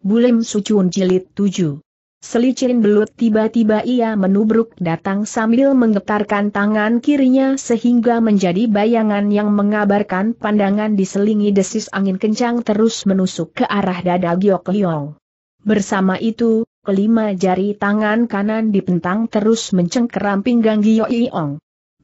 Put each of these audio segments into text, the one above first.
Bulim Sucun Jilid 7 Selicin belut tiba-tiba ia menubruk datang sambil menggetarkan tangan kirinya sehingga menjadi bayangan yang mengabarkan pandangan diselingi desis angin kencang terus menusuk ke arah dada Giok Leong. Bersama itu, kelima jari tangan kanan dipentang terus mencengkeram pinggang Giok Leong.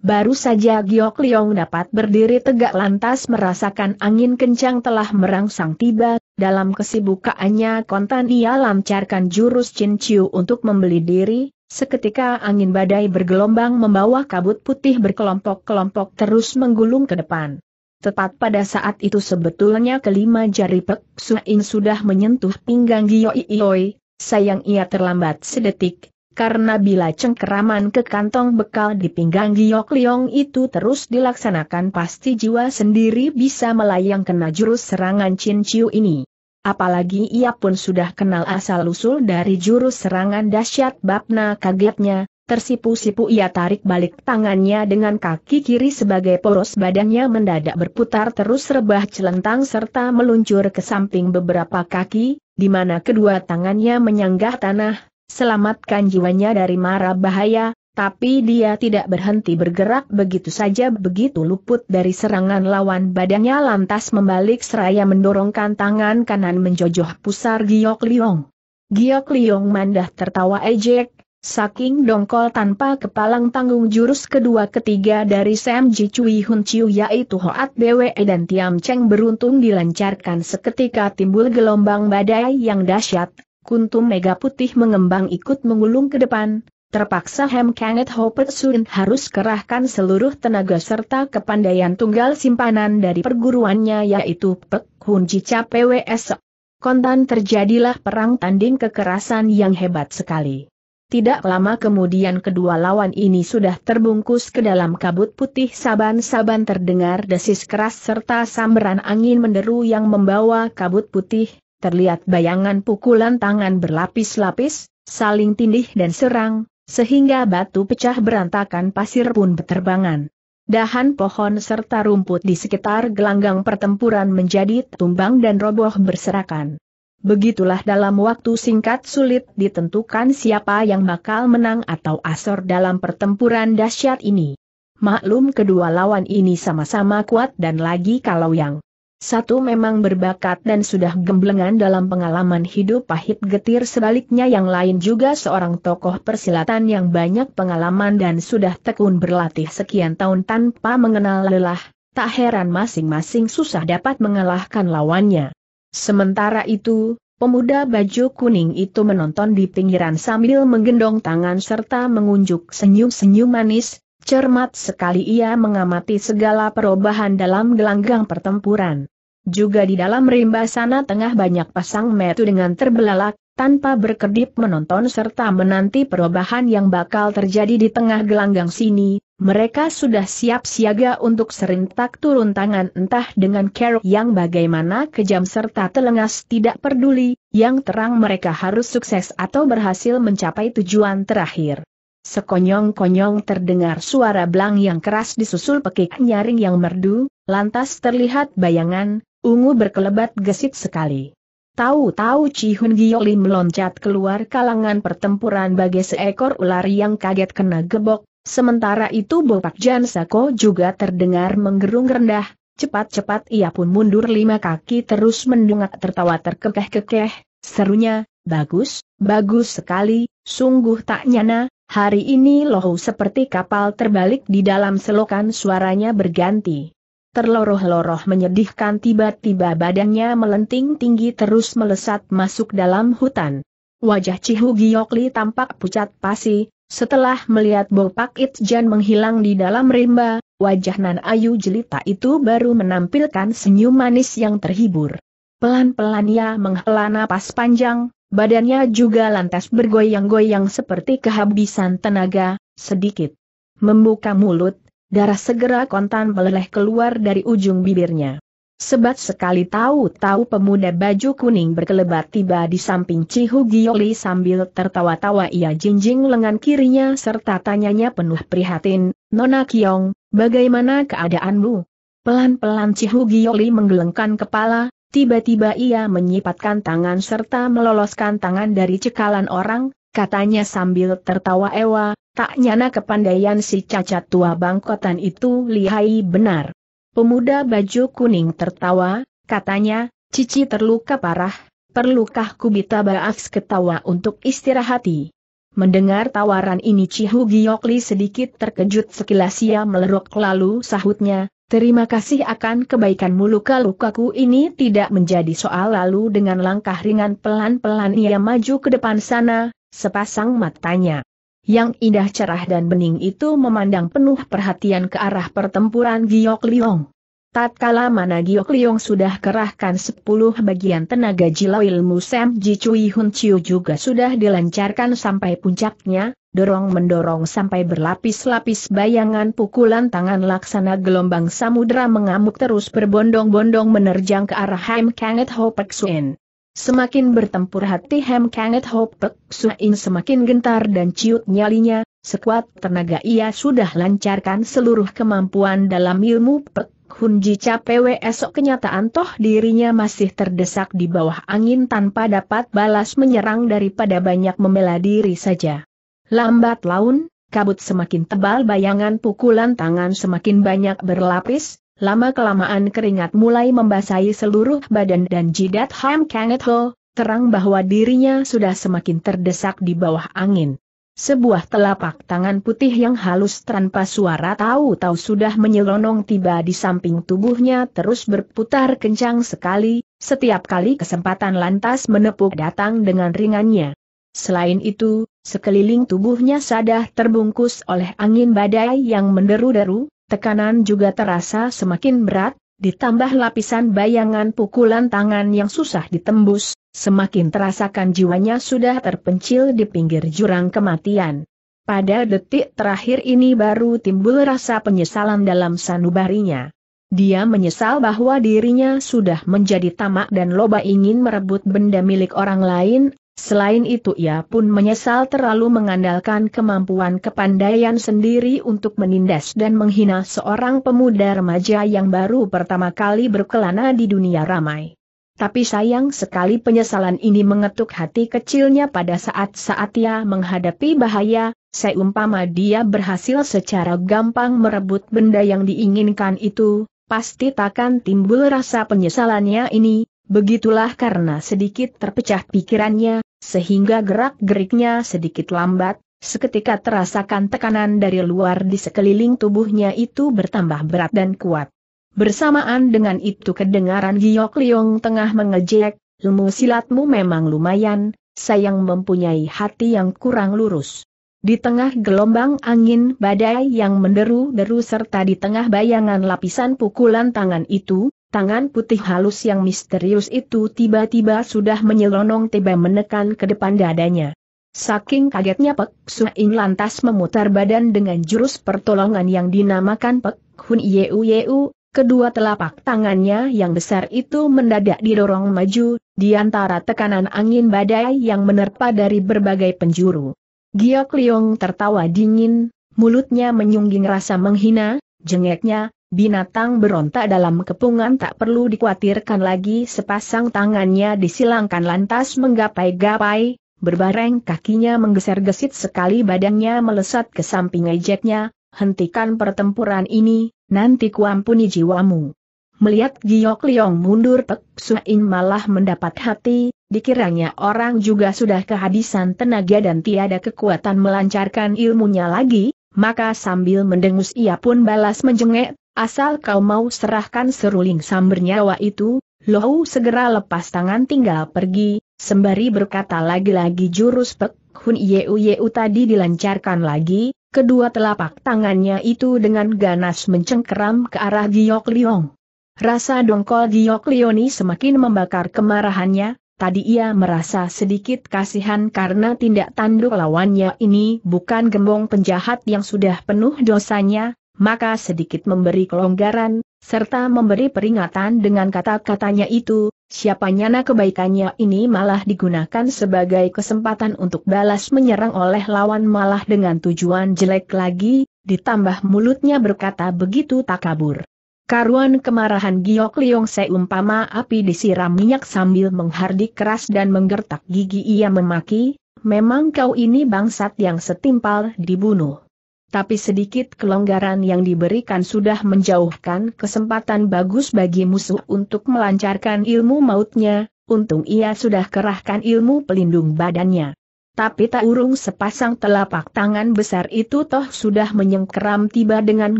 Baru saja Giok Liong dapat berdiri tegak lantas merasakan angin kencang telah merangsang tiba, dalam kesibukaannya kontan ia lancarkan jurus Chin Chiu untuk membeli diri, seketika angin badai bergelombang membawa kabut putih berkelompok-kelompok terus menggulung ke depan. Tepat pada saat itu sebetulnya kelima jari Pek Suin sudah menyentuh pinggang Gioi Ioi, sayang ia terlambat sedetik, karena bila cengkeraman ke kantong bekal di pinggang Giok Liong itu terus dilaksanakan pasti jiwa sendiri bisa melayang kena jurus serangan Chin Chiu ini. Apalagi ia pun sudah kenal asal-usul dari jurus serangan dahsyat Bapna kagetnya, tersipu-sipu ia tarik balik tangannya dengan kaki kiri sebagai poros badannya mendadak berputar terus rebah celentang serta meluncur ke samping beberapa kaki, di mana kedua tangannya menyanggah tanah, Selamatkan jiwanya dari mara bahaya, tapi dia tidak berhenti bergerak begitu saja begitu luput dari serangan lawan badannya lantas membalik seraya mendorongkan tangan kanan menjojoh pusar Giok Liong. Giok Liong mandah tertawa ejek, saking dongkol tanpa kepalang tanggung jurus kedua ketiga dari Sam Ji Cui Hun Chiu yaitu Hoat Bwe dan Tiam Cheng beruntung dilancarkan seketika timbul gelombang badai yang dahsyat, kuntum mega putih mengembang ikut mengulung ke depan, terpaksa Hem Kanget Hopper Sun harus kerahkan seluruh tenaga serta kepandaian tunggal simpanan dari perguruannya yaitu Pek Hun Jica PWS. Kontan terjadilah perang tanding kekerasan yang hebat sekali. Tidak lama kemudian kedua lawan ini sudah terbungkus ke dalam kabut putih saban-saban terdengar desis keras serta samberan angin menderu yang membawa kabut putih terlihat bayangan pukulan tangan berlapis-lapis, saling tindih dan serang, sehingga batu pecah berantakan pasir pun berterbangan. Dahan pohon serta rumput di sekitar gelanggang pertempuran menjadi tumbang dan roboh berserakan. Begitulah dalam waktu singkat sulit ditentukan siapa yang bakal menang atau asor dalam pertempuran dahsyat ini. Maklum kedua lawan ini sama-sama kuat dan lagi kalau yang satu memang berbakat dan sudah gemblengan dalam pengalaman hidup pahit getir sebaliknya yang lain juga seorang tokoh persilatan yang banyak pengalaman dan sudah tekun berlatih sekian tahun tanpa mengenal lelah, tak heran masing-masing susah dapat mengalahkan lawannya. Sementara itu, pemuda baju kuning itu menonton di pinggiran sambil menggendong tangan serta mengunjuk senyum-senyum manis, Cermat sekali ia mengamati segala perubahan dalam gelanggang pertempuran. Juga di dalam rimba sana tengah banyak pasang metu dengan terbelalak, tanpa berkedip menonton serta menanti perubahan yang bakal terjadi di tengah gelanggang sini, mereka sudah siap siaga untuk serentak turun tangan entah dengan kerok yang bagaimana kejam serta telengas tidak peduli, yang terang mereka harus sukses atau berhasil mencapai tujuan terakhir. Sekonyong-konyong terdengar suara belang yang keras disusul pekik nyaring yang merdu, lantas terlihat bayangan, ungu berkelebat gesit sekali. Tahu-tahu Cihun Giyoli meloncat keluar kalangan pertempuran bagai seekor ular yang kaget kena gebok, sementara itu Bopak Jan Sako juga terdengar menggerung rendah, cepat-cepat ia pun mundur lima kaki terus mendungak tertawa terkekeh-kekeh, serunya, bagus, bagus sekali, sungguh tak nyana, Hari ini lohu seperti kapal terbalik di dalam selokan suaranya berganti. Terloroh-loroh menyedihkan tiba-tiba badannya melenting tinggi terus melesat masuk dalam hutan. Wajah Cihu Giokli tampak pucat pasi, setelah melihat Bopak Itjan menghilang di dalam rimba, wajah Nan Ayu jelita itu baru menampilkan senyum manis yang terhibur. Pelan-pelan ia menghela napas panjang, Badannya juga lantas bergoyang-goyang seperti kehabisan tenaga, sedikit. Membuka mulut, darah segera kontan meleleh keluar dari ujung bibirnya. Sebat sekali tahu-tahu pemuda baju kuning berkelebat tiba di samping Cihu Gioli sambil tertawa-tawa ia jinjing lengan kirinya serta tanyanya penuh prihatin, Nona Kiong, bagaimana keadaanmu? Pelan-pelan Cihu Gioli menggelengkan kepala, Tiba-tiba ia menyipatkan tangan serta meloloskan tangan dari cekalan orang, katanya sambil tertawa ewa, tak nyana kepandaian si cacat tua bangkotan itu lihai benar. Pemuda baju kuning tertawa, katanya, Cici terluka parah, perlukah kubita baaks ketawa untuk istirahati? Mendengar tawaran ini Cihu Giokli sedikit terkejut sekilas ia melerok lalu sahutnya, Terima kasih akan kebaikanmu luka-lukaku ini tidak menjadi soal lalu dengan langkah ringan pelan-pelan ia maju ke depan sana, sepasang matanya. Yang indah cerah dan bening itu memandang penuh perhatian ke arah pertempuran Giok Liong. Tatkala mana Giok Liong sudah kerahkan sepuluh bagian tenaga jilau ilmu Sam Ji Chui Hun Chiu juga sudah dilancarkan sampai puncaknya, dorong-mendorong sampai berlapis-lapis bayangan pukulan tangan laksana gelombang samudera mengamuk terus berbondong-bondong menerjang ke arah Hem Kanget Hopek Suin. Semakin bertempur hati Hem Kanget Hopek Suin semakin gentar dan ciut nyalinya, sekuat tenaga ia sudah lancarkan seluruh kemampuan dalam ilmu Pek Hunji Capewe esok kenyataan toh dirinya masih terdesak di bawah angin tanpa dapat balas menyerang daripada banyak membela diri saja. Lambat laun, kabut semakin tebal bayangan pukulan tangan semakin banyak berlapis, lama-kelamaan keringat mulai membasahi seluruh badan dan jidat Ham Kanget Ho, terang bahwa dirinya sudah semakin terdesak di bawah angin. Sebuah telapak tangan putih yang halus tanpa suara tahu-tahu sudah menyelonong tiba di samping tubuhnya terus berputar kencang sekali, setiap kali kesempatan lantas menepuk datang dengan ringannya. Selain itu, Sekeliling tubuhnya sadah terbungkus oleh angin badai yang menderu-deru, tekanan juga terasa semakin berat, ditambah lapisan bayangan pukulan tangan yang susah ditembus, semakin terasakan jiwanya sudah terpencil di pinggir jurang kematian. Pada detik terakhir ini baru timbul rasa penyesalan dalam sanubarinya. Dia menyesal bahwa dirinya sudah menjadi tamak dan loba ingin merebut benda milik orang lain, Selain itu ia pun menyesal terlalu mengandalkan kemampuan kepandaian sendiri untuk menindas dan menghina seorang pemuda remaja yang baru pertama kali berkelana di dunia ramai. Tapi sayang sekali penyesalan ini mengetuk hati kecilnya pada saat-saat ia menghadapi bahaya, seumpama dia berhasil secara gampang merebut benda yang diinginkan itu, pasti takkan timbul rasa penyesalannya ini, Begitulah karena sedikit terpecah pikirannya, sehingga gerak-geriknya sedikit lambat, seketika terasakan tekanan dari luar di sekeliling tubuhnya itu bertambah berat dan kuat. Bersamaan dengan itu kedengaran Giok Liong tengah mengejek, ilmu silatmu memang lumayan, sayang mempunyai hati yang kurang lurus. Di tengah gelombang angin badai yang menderu-deru serta di tengah bayangan lapisan pukulan tangan itu, Tangan putih halus yang misterius itu tiba-tiba sudah menyelonong tiba menekan ke depan dadanya. Saking kagetnya Pek Suin lantas memutar badan dengan jurus pertolongan yang dinamakan Pek Hun Yeu Yeu, kedua telapak tangannya yang besar itu mendadak didorong maju, di antara tekanan angin badai yang menerpa dari berbagai penjuru. Giok Liong tertawa dingin, mulutnya menyungging rasa menghina, jengeknya, Binatang berontak dalam kepungan tak perlu dikhawatirkan lagi sepasang tangannya disilangkan lantas menggapai-gapai, berbareng kakinya menggeser-gesit sekali badannya melesat ke samping ejeknya, hentikan pertempuran ini, nanti kuampuni jiwamu. Melihat Giok Liong mundur Pek Suin malah mendapat hati, dikiranya orang juga sudah kehabisan tenaga dan tiada kekuatan melancarkan ilmunya lagi, maka sambil mendengus ia pun balas menjengek, Asal kau mau serahkan seruling nyawa itu, Lohu segera lepas tangan tinggal pergi, sembari berkata lagi-lagi jurus Pek Hun Yeu Yeu tadi dilancarkan lagi, kedua telapak tangannya itu dengan ganas mencengkeram ke arah Giok Liong. Rasa dongkol Giok Lioni semakin membakar kemarahannya, tadi ia merasa sedikit kasihan karena tindak tanduk lawannya ini bukan gembong penjahat yang sudah penuh dosanya, maka sedikit memberi kelonggaran, serta memberi peringatan dengan kata-katanya itu, siapa nyana kebaikannya ini malah digunakan sebagai kesempatan untuk balas menyerang oleh lawan malah dengan tujuan jelek lagi, ditambah mulutnya berkata begitu tak kabur. Karuan kemarahan Giok Liong seumpama api disiram minyak sambil menghardik keras dan menggertak gigi ia memaki, memang kau ini bangsat yang setimpal dibunuh tapi sedikit kelonggaran yang diberikan sudah menjauhkan kesempatan bagus bagi musuh untuk melancarkan ilmu mautnya, untung ia sudah kerahkan ilmu pelindung badannya. Tapi tak urung sepasang telapak tangan besar itu toh sudah menyengkeram tiba dengan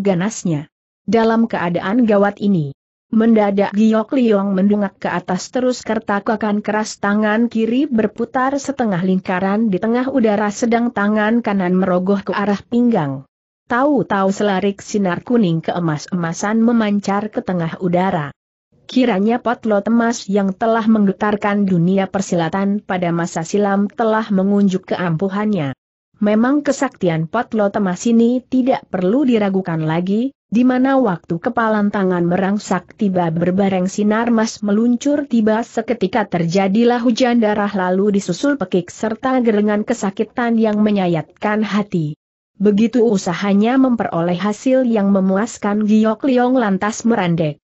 ganasnya. Dalam keadaan gawat ini, Mendadak Giok Liong mendungak ke atas terus kertakakan keras tangan kiri berputar setengah lingkaran di tengah udara sedang tangan kanan merogoh ke arah pinggang. Tahu-tahu selarik sinar kuning keemas-emasan memancar ke tengah udara. Kiranya potlot emas yang telah menggetarkan dunia persilatan pada masa silam telah mengunjuk keampuhannya. Memang kesaktian Potlo Temas ini tidak perlu diragukan lagi, di mana waktu kepalan tangan merangsak tiba berbareng sinar mas meluncur tiba seketika terjadilah hujan darah lalu disusul pekik serta gerengan kesakitan yang menyayatkan hati. Begitu usahanya memperoleh hasil yang memuaskan Giok Liong lantas merandek.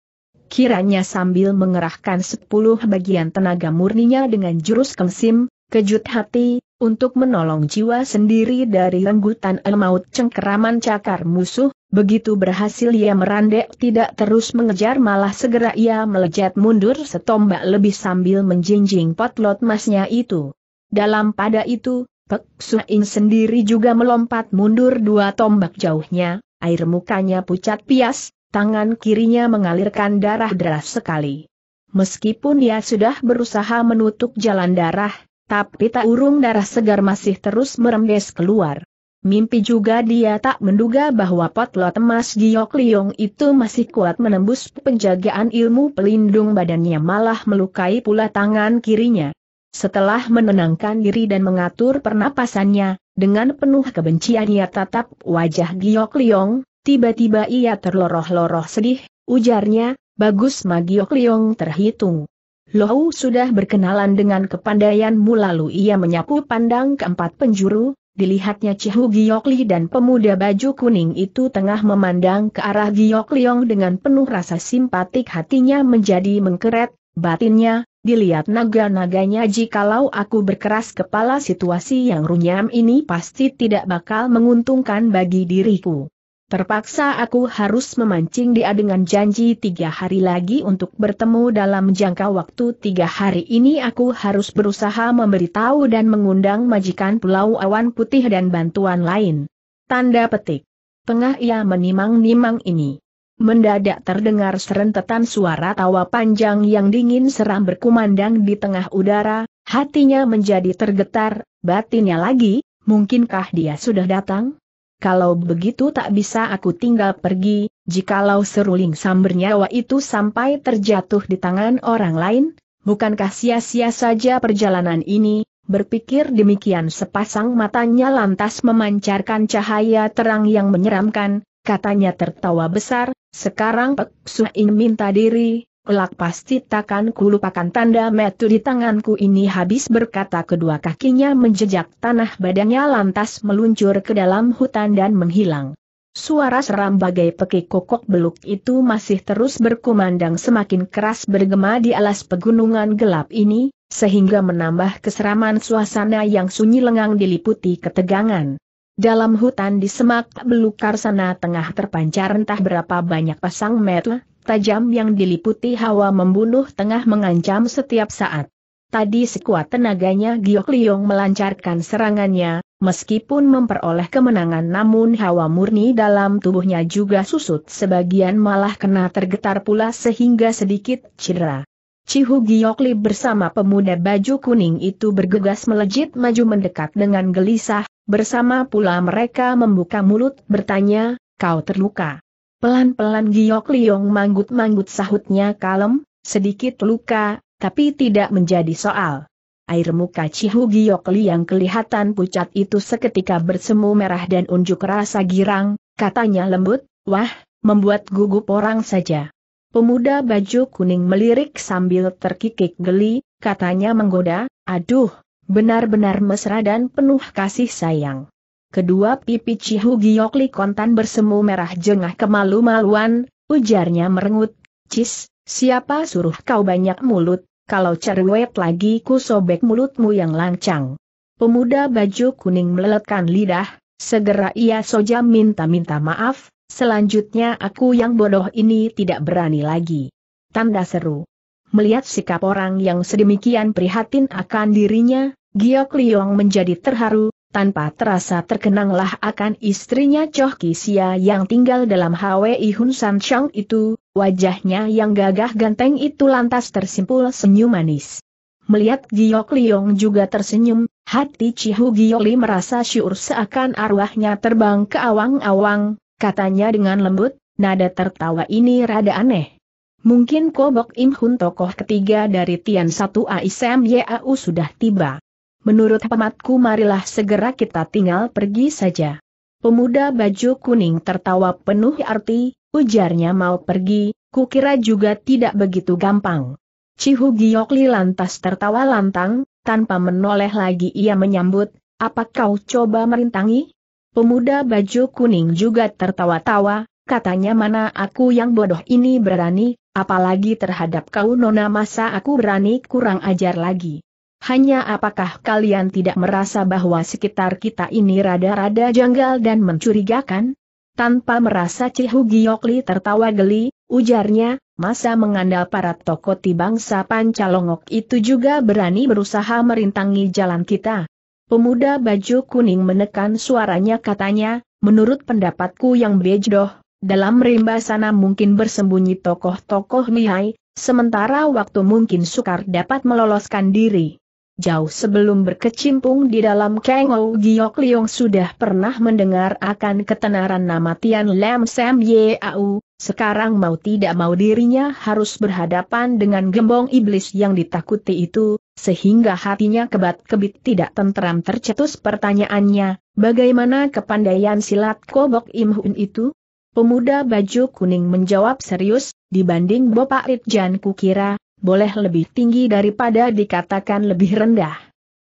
Kiranya sambil mengerahkan sepuluh bagian tenaga murninya dengan jurus kemsim, kejut hati, untuk menolong jiwa sendiri dari renggutan maut cengkeraman cakar musuh, begitu berhasil ia merandek tidak terus mengejar malah segera ia melejat mundur setombak lebih sambil menjinjing potlot masnya itu. Dalam pada itu, Pek Suin sendiri juga melompat mundur dua tombak jauhnya, air mukanya pucat pias, tangan kirinya mengalirkan darah deras sekali. Meskipun dia sudah berusaha menutup jalan darah, tapi tak urung darah segar masih terus merembes keluar. Mimpi juga dia tak menduga bahwa potlot emas Giok Liong itu masih kuat menembus penjagaan ilmu pelindung badannya malah melukai pula tangan kirinya. Setelah menenangkan diri dan mengatur pernapasannya, dengan penuh kebencian ia tatap wajah Giok Liong, tiba-tiba ia terloroh-loroh sedih, ujarnya, bagus Ma Giok Liong terhitung. Lohu sudah berkenalan dengan kepandaianmu lalu ia menyapu pandang keempat penjuru, dilihatnya Cihu Giokli dan pemuda baju kuning itu tengah memandang ke arah Giok dengan penuh rasa simpatik hatinya menjadi mengkeret, batinnya, dilihat naga-naganya jikalau aku berkeras kepala situasi yang runyam ini pasti tidak bakal menguntungkan bagi diriku. Terpaksa aku harus memancing dia dengan janji tiga hari lagi untuk bertemu dalam jangka waktu tiga hari ini aku harus berusaha memberitahu dan mengundang majikan Pulau Awan Putih dan bantuan lain. Tanda petik. Tengah ia menimang-nimang ini. Mendadak terdengar serentetan suara tawa panjang yang dingin seram berkumandang di tengah udara, hatinya menjadi tergetar, batinnya lagi, mungkinkah dia sudah datang? Kalau begitu tak bisa aku tinggal pergi, jikalau seruling sambar nyawa itu sampai terjatuh di tangan orang lain, bukankah sia-sia saja perjalanan ini, Berpikir demikian sepasang matanya lantas memancarkan cahaya terang yang menyeramkan, katanya tertawa besar, sekarang Pek Suin minta diri, kelak pasti takkan kulupakan tanda metu di tanganku ini habis berkata kedua kakinya menjejak tanah badannya lantas meluncur ke dalam hutan dan menghilang. Suara seram bagai pekik kokok beluk itu masih terus berkumandang semakin keras bergema di alas pegunungan gelap ini, sehingga menambah keseraman suasana yang sunyi lengang diliputi ketegangan. Dalam hutan di semak belukar sana tengah terpancar entah berapa banyak pasang metu tajam yang diliputi hawa membunuh tengah mengancam setiap saat. Tadi sekuat tenaganya Giok Liong melancarkan serangannya, meskipun memperoleh kemenangan namun hawa murni dalam tubuhnya juga susut sebagian malah kena tergetar pula sehingga sedikit cedera. Cihu Giokli bersama pemuda baju kuning itu bergegas melejit maju mendekat dengan gelisah, bersama pula mereka membuka mulut bertanya, kau terluka. Pelan-pelan Giok Liong manggut-manggut sahutnya kalem, sedikit luka, tapi tidak menjadi soal. Air muka Cihu Giok Liang kelihatan pucat itu seketika bersemu merah dan unjuk rasa girang, katanya lembut, wah, membuat gugup orang saja. Pemuda baju kuning melirik sambil terkikik geli, katanya menggoda, aduh, benar-benar mesra dan penuh kasih sayang kedua pipi Cihu Giok kontan bersemu merah jengah kemalu-maluan, ujarnya merengut, Cis, siapa suruh kau banyak mulut, kalau cerwet lagi ku sobek mulutmu yang lancang. Pemuda baju kuning meleletkan lidah, segera ia soja minta-minta maaf, selanjutnya aku yang bodoh ini tidak berani lagi. Tanda seru. Melihat sikap orang yang sedemikian prihatin akan dirinya, Giok Liong menjadi terharu, tanpa terasa terkenanglah akan istrinya Choh Kisia yang tinggal dalam HWI Hun San Chang itu, wajahnya yang gagah ganteng itu lantas tersimpul senyum manis. Melihat Giok Liong juga tersenyum, hati Cihu Li merasa syur seakan arwahnya terbang ke awang-awang, katanya dengan lembut, nada tertawa ini rada aneh. Mungkin Kobok Im Hun tokoh ketiga dari Tian Satu Aisem Yau sudah tiba. Menurut hematku marilah segera kita tinggal pergi saja. Pemuda baju kuning tertawa penuh arti, ujarnya mau pergi, kukira juga tidak begitu gampang. Cihu Giokli lantas tertawa lantang, tanpa menoleh lagi ia menyambut, apa kau coba merintangi? Pemuda baju kuning juga tertawa-tawa, katanya mana aku yang bodoh ini berani, apalagi terhadap kau nona masa aku berani kurang ajar lagi. Hanya apakah kalian tidak merasa bahwa sekitar kita ini rada-rada janggal dan mencurigakan? Tanpa merasa Cihu Giokli tertawa geli, ujarnya, masa mengandal para tokoh di bangsa Pancalongok itu juga berani berusaha merintangi jalan kita. Pemuda baju kuning menekan suaranya katanya, menurut pendapatku yang bejdoh, dalam rimba sana mungkin bersembunyi tokoh-tokoh lihai, sementara waktu mungkin sukar dapat meloloskan diri jauh sebelum berkecimpung di dalam Kengo Giok Liong sudah pernah mendengar akan ketenaran nama Tian Lam Sam Ye Au. sekarang mau tidak mau dirinya harus berhadapan dengan gembong iblis yang ditakuti itu, sehingga hatinya kebat-kebit tidak tenteram tercetus pertanyaannya, bagaimana kepandaian silat kobok Im Hun itu? Pemuda baju kuning menjawab serius, dibanding Bapak Ritjan kukira, boleh lebih tinggi daripada dikatakan lebih rendah.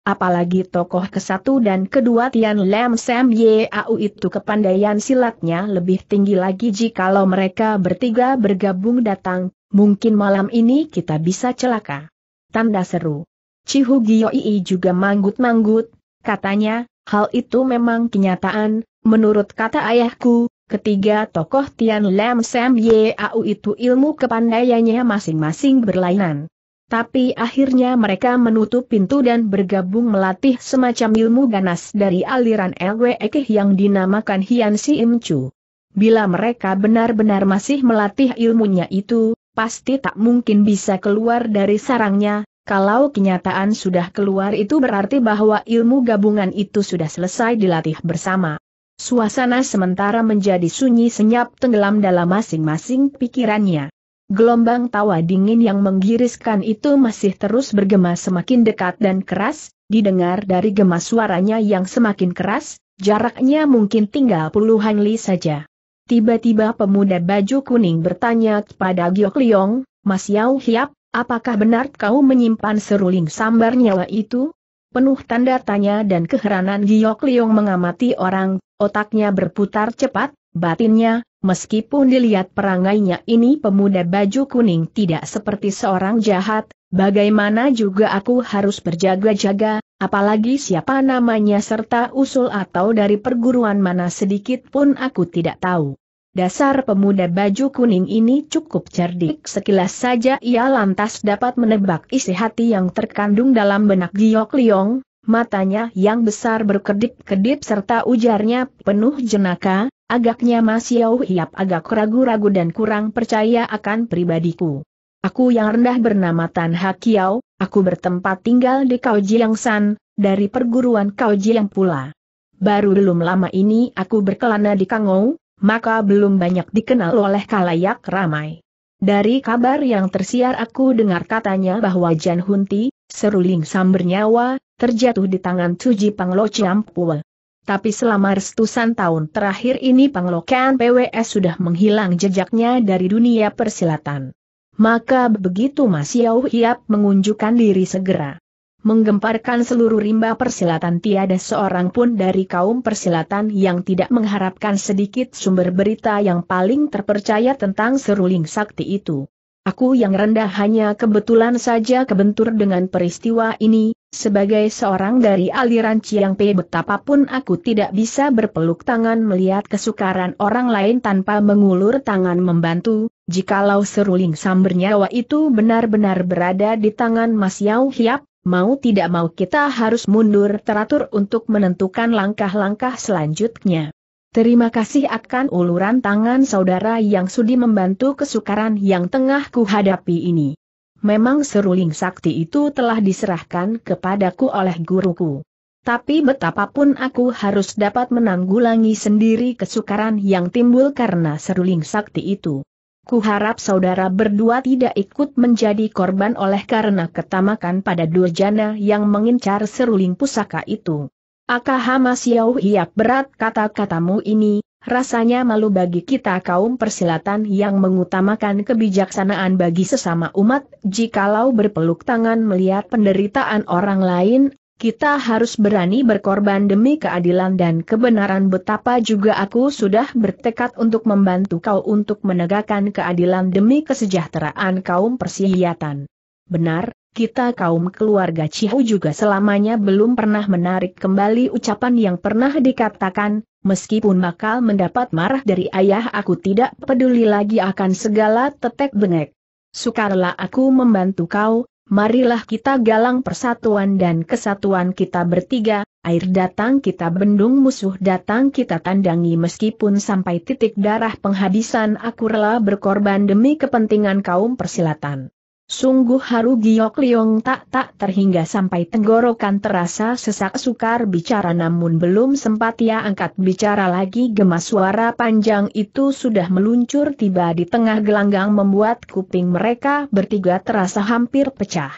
Apalagi tokoh ke kesatu dan kedua Tian Lam Sam Au itu kepandaian silatnya lebih tinggi lagi jikalau mereka bertiga bergabung datang, mungkin malam ini kita bisa celaka. Tanda seru. Cihu Gioi juga manggut-manggut, katanya, hal itu memang kenyataan, menurut kata ayahku, Ketiga tokoh Tian Lam Sam Au itu ilmu kepandaiannya masing-masing berlainan. Tapi akhirnya mereka menutup pintu dan bergabung melatih semacam ilmu ganas dari aliran LWE yang dinamakan Hian Si Im Chu. Bila mereka benar-benar masih melatih ilmunya itu, pasti tak mungkin bisa keluar dari sarangnya, kalau kenyataan sudah keluar itu berarti bahwa ilmu gabungan itu sudah selesai dilatih bersama. Suasana sementara menjadi sunyi senyap tenggelam dalam masing-masing pikirannya. Gelombang tawa dingin yang menggiriskan itu masih terus bergema semakin dekat dan keras, didengar dari gema suaranya yang semakin keras, jaraknya mungkin tinggal puluhan li saja. Tiba-tiba pemuda baju kuning bertanya kepada Giok Liong, Mas Yao Hiap, apakah benar kau menyimpan seruling sambar nyawa itu? penuh tanda tanya dan keheranan Giok Liong mengamati orang, otaknya berputar cepat, batinnya, meskipun dilihat perangainya ini pemuda baju kuning tidak seperti seorang jahat, bagaimana juga aku harus berjaga-jaga, apalagi siapa namanya serta usul atau dari perguruan mana sedikit pun aku tidak tahu. Dasar pemuda baju kuning ini cukup cerdik sekilas saja ia lantas dapat menebak isi hati yang terkandung dalam benak Giok Liong, matanya yang besar berkedip-kedip serta ujarnya penuh jenaka, agaknya Mas Yau Hiap agak ragu-ragu dan kurang percaya akan pribadiku. Aku yang rendah bernama Tan Hakiao, aku bertempat tinggal di Jiang San, dari perguruan Kaujiang pula. Baru belum lama ini aku berkelana di Kangou, maka belum banyak dikenal oleh kalayak ramai. Dari kabar yang tersiar aku dengar katanya bahwa Jan Hunti, seruling sam bernyawa, terjatuh di tangan Suji Panglo Ciampua. Tapi selama ratusan tahun terakhir ini Panglo Panglokan PWS sudah menghilang jejaknya dari dunia persilatan. Maka begitu Mas Yau Hiap mengunjukkan diri segera menggemparkan seluruh rimba persilatan tiada seorang pun dari kaum persilatan yang tidak mengharapkan sedikit sumber berita yang paling terpercaya tentang seruling sakti itu. Aku yang rendah hanya kebetulan saja kebentur dengan peristiwa ini, sebagai seorang dari aliran Pe betapapun aku tidak bisa berpeluk tangan melihat kesukaran orang lain tanpa mengulur tangan membantu, jikalau seruling sambernyawa nyawa itu benar-benar berada di tangan Mas Yao Hiap, mau tidak mau kita harus mundur teratur untuk menentukan langkah-langkah selanjutnya. Terima kasih akan uluran tangan saudara yang sudi membantu kesukaran yang tengah kuhadapi ini. Memang seruling sakti itu telah diserahkan kepadaku oleh guruku. Tapi betapapun aku harus dapat menanggulangi sendiri kesukaran yang timbul karena seruling sakti itu. Kuharap saudara berdua tidak ikut menjadi korban oleh karena ketamakan pada Durjana yang mengincar seruling pusaka itu. Akahama Xiao Hiap berat kata-katamu ini, rasanya malu bagi kita kaum persilatan yang mengutamakan kebijaksanaan bagi sesama umat, jikalau berpeluk tangan melihat penderitaan orang lain, kita harus berani berkorban demi keadilan dan kebenaran betapa juga aku sudah bertekad untuk membantu kau untuk menegakkan keadilan demi kesejahteraan kaum persihiatan. Benar, kita kaum keluarga Cihu juga selamanya belum pernah menarik kembali ucapan yang pernah dikatakan, meskipun bakal mendapat marah dari ayah aku tidak peduli lagi akan segala tetek bengek. Sukarlah aku membantu kau, Marilah kita galang persatuan dan kesatuan kita bertiga, air datang kita bendung musuh datang kita tandangi meskipun sampai titik darah penghabisan aku rela berkorban demi kepentingan kaum persilatan. Sungguh haru Giok Liong tak tak terhingga sampai tenggorokan terasa sesak sukar bicara namun belum sempat ia angkat bicara lagi gemas suara panjang itu sudah meluncur tiba di tengah gelanggang membuat kuping mereka bertiga terasa hampir pecah.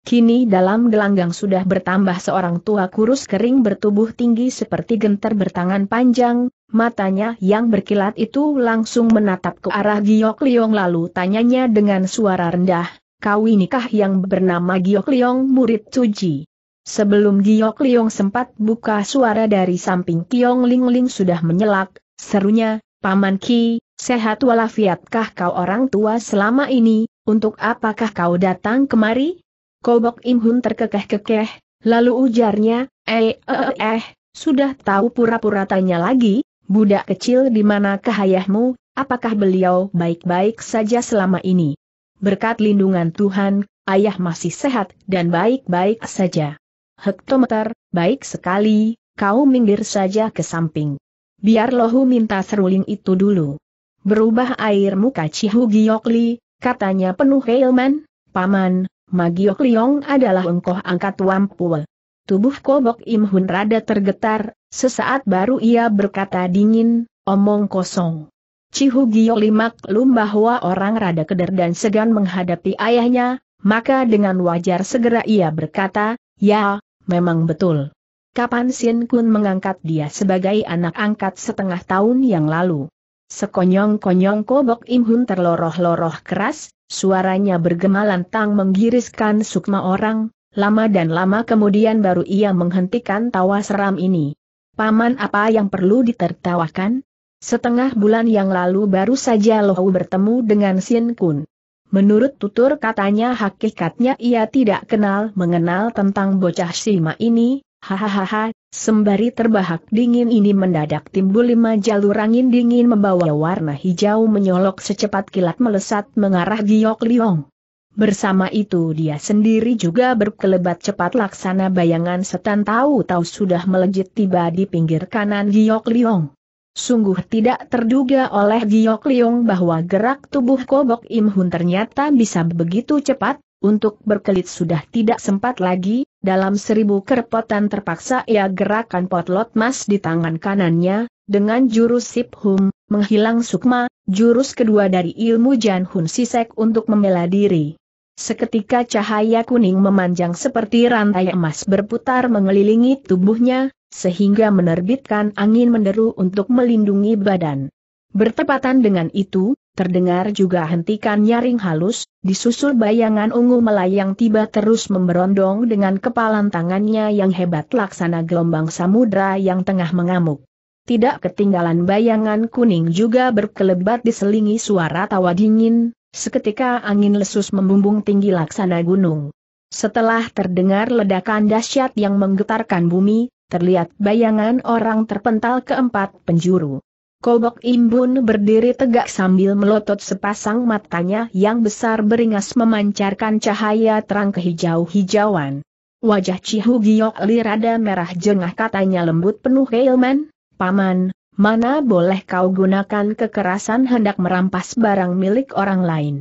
Kini dalam gelanggang sudah bertambah seorang tua kurus kering bertubuh tinggi seperti genter bertangan panjang, matanya yang berkilat itu langsung menatap ke arah Giok Liong lalu tanyanya dengan suara rendah, Kawin nikah yang bernama Giok Liong murid Cuji. Sebelum Giok Liong sempat buka suara dari samping Tiong Ling Ling sudah menyelak, serunya, Paman Ki, sehat walafiatkah kau orang tua selama ini, untuk apakah kau datang kemari? Kobok Im Hun terkekeh-kekeh, lalu ujarnya, eh, eh, eh, eh sudah tahu pura-pura tanya lagi, budak kecil di manakah ayahmu, apakah beliau baik-baik saja selama ini? berkat lindungan Tuhan, ayah masih sehat dan baik-baik saja. Hektometer, baik sekali, kau minggir saja ke samping. Biar lohu minta seruling itu dulu. Berubah air muka Cihu Giokli, katanya penuh keilman, paman, Magiokliong adalah engkoh angkat wampul. Tubuh kobok Imhun rada tergetar, sesaat baru ia berkata dingin, omong kosong. Cihugio maklum bahwa orang rada keder dan segan menghadapi ayahnya, maka dengan wajar segera ia berkata, ya, memang betul. Kapan Sin Kun mengangkat dia sebagai anak angkat setengah tahun yang lalu. Sekonyong-konyong kobok Imhun terloroh-loroh keras, suaranya bergema lantang menggiriskan sukma orang, lama dan lama kemudian baru ia menghentikan tawa seram ini. Paman apa yang perlu ditertawakan? Setengah bulan yang lalu baru saja Lohu bertemu dengan Sin Kun. Menurut tutur katanya hakikatnya ia tidak kenal mengenal tentang bocah Sima ini, hahaha, sembari terbahak dingin ini mendadak timbul lima jalur angin dingin membawa warna hijau menyolok secepat kilat melesat mengarah Giok Liong. Bersama itu dia sendiri juga berkelebat cepat laksana bayangan setan tahu-tahu sudah melejit tiba di pinggir kanan Giok Liong. Sungguh tidak terduga oleh Giok Liung bahwa gerak tubuh Kobok Im Hun ternyata bisa begitu cepat, untuk berkelit sudah tidak sempat lagi, dalam seribu kerepotan terpaksa ia gerakan potlot mas di tangan kanannya, dengan jurus Sip Hum, menghilang sukma, jurus kedua dari ilmu Jan Hun Sisek untuk membela diri. Seketika cahaya kuning memanjang seperti rantai emas berputar mengelilingi tubuhnya, sehingga menerbitkan angin menderu untuk melindungi badan. Bertepatan dengan itu, terdengar juga hentikan nyaring halus, disusul bayangan ungu melayang tiba terus memberondong dengan kepalan tangannya yang hebat laksana gelombang samudra yang tengah mengamuk. Tidak ketinggalan bayangan kuning juga berkelebat diselingi suara tawa dingin, seketika angin lesus membumbung tinggi laksana gunung. Setelah terdengar ledakan dahsyat yang menggetarkan bumi, terlihat bayangan orang terpental keempat penjuru. Kobok Imbun berdiri tegak sambil melotot sepasang matanya yang besar beringas memancarkan cahaya terang kehijau-hijauan. Wajah Cihu Giok Li rada merah jengah katanya lembut penuh keilman, Paman, mana boleh kau gunakan kekerasan hendak merampas barang milik orang lain.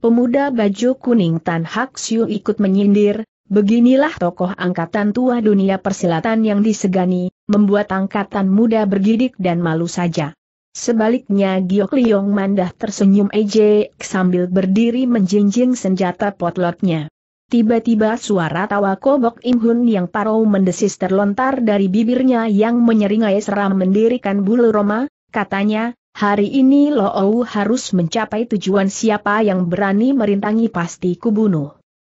Pemuda baju kuning Tan Hak Siu ikut menyindir, Beginilah tokoh angkatan tua dunia persilatan yang disegani, membuat angkatan muda bergidik dan malu saja. Sebaliknya Giok Liong Mandah tersenyum ejek sambil berdiri menjinjing senjata potlotnya. Tiba-tiba suara tawa kobok Im yang parau mendesis terlontar dari bibirnya yang menyeringai seram mendirikan bulu Roma, katanya, hari ini Loou harus mencapai tujuan siapa yang berani merintangi pasti kubunuh.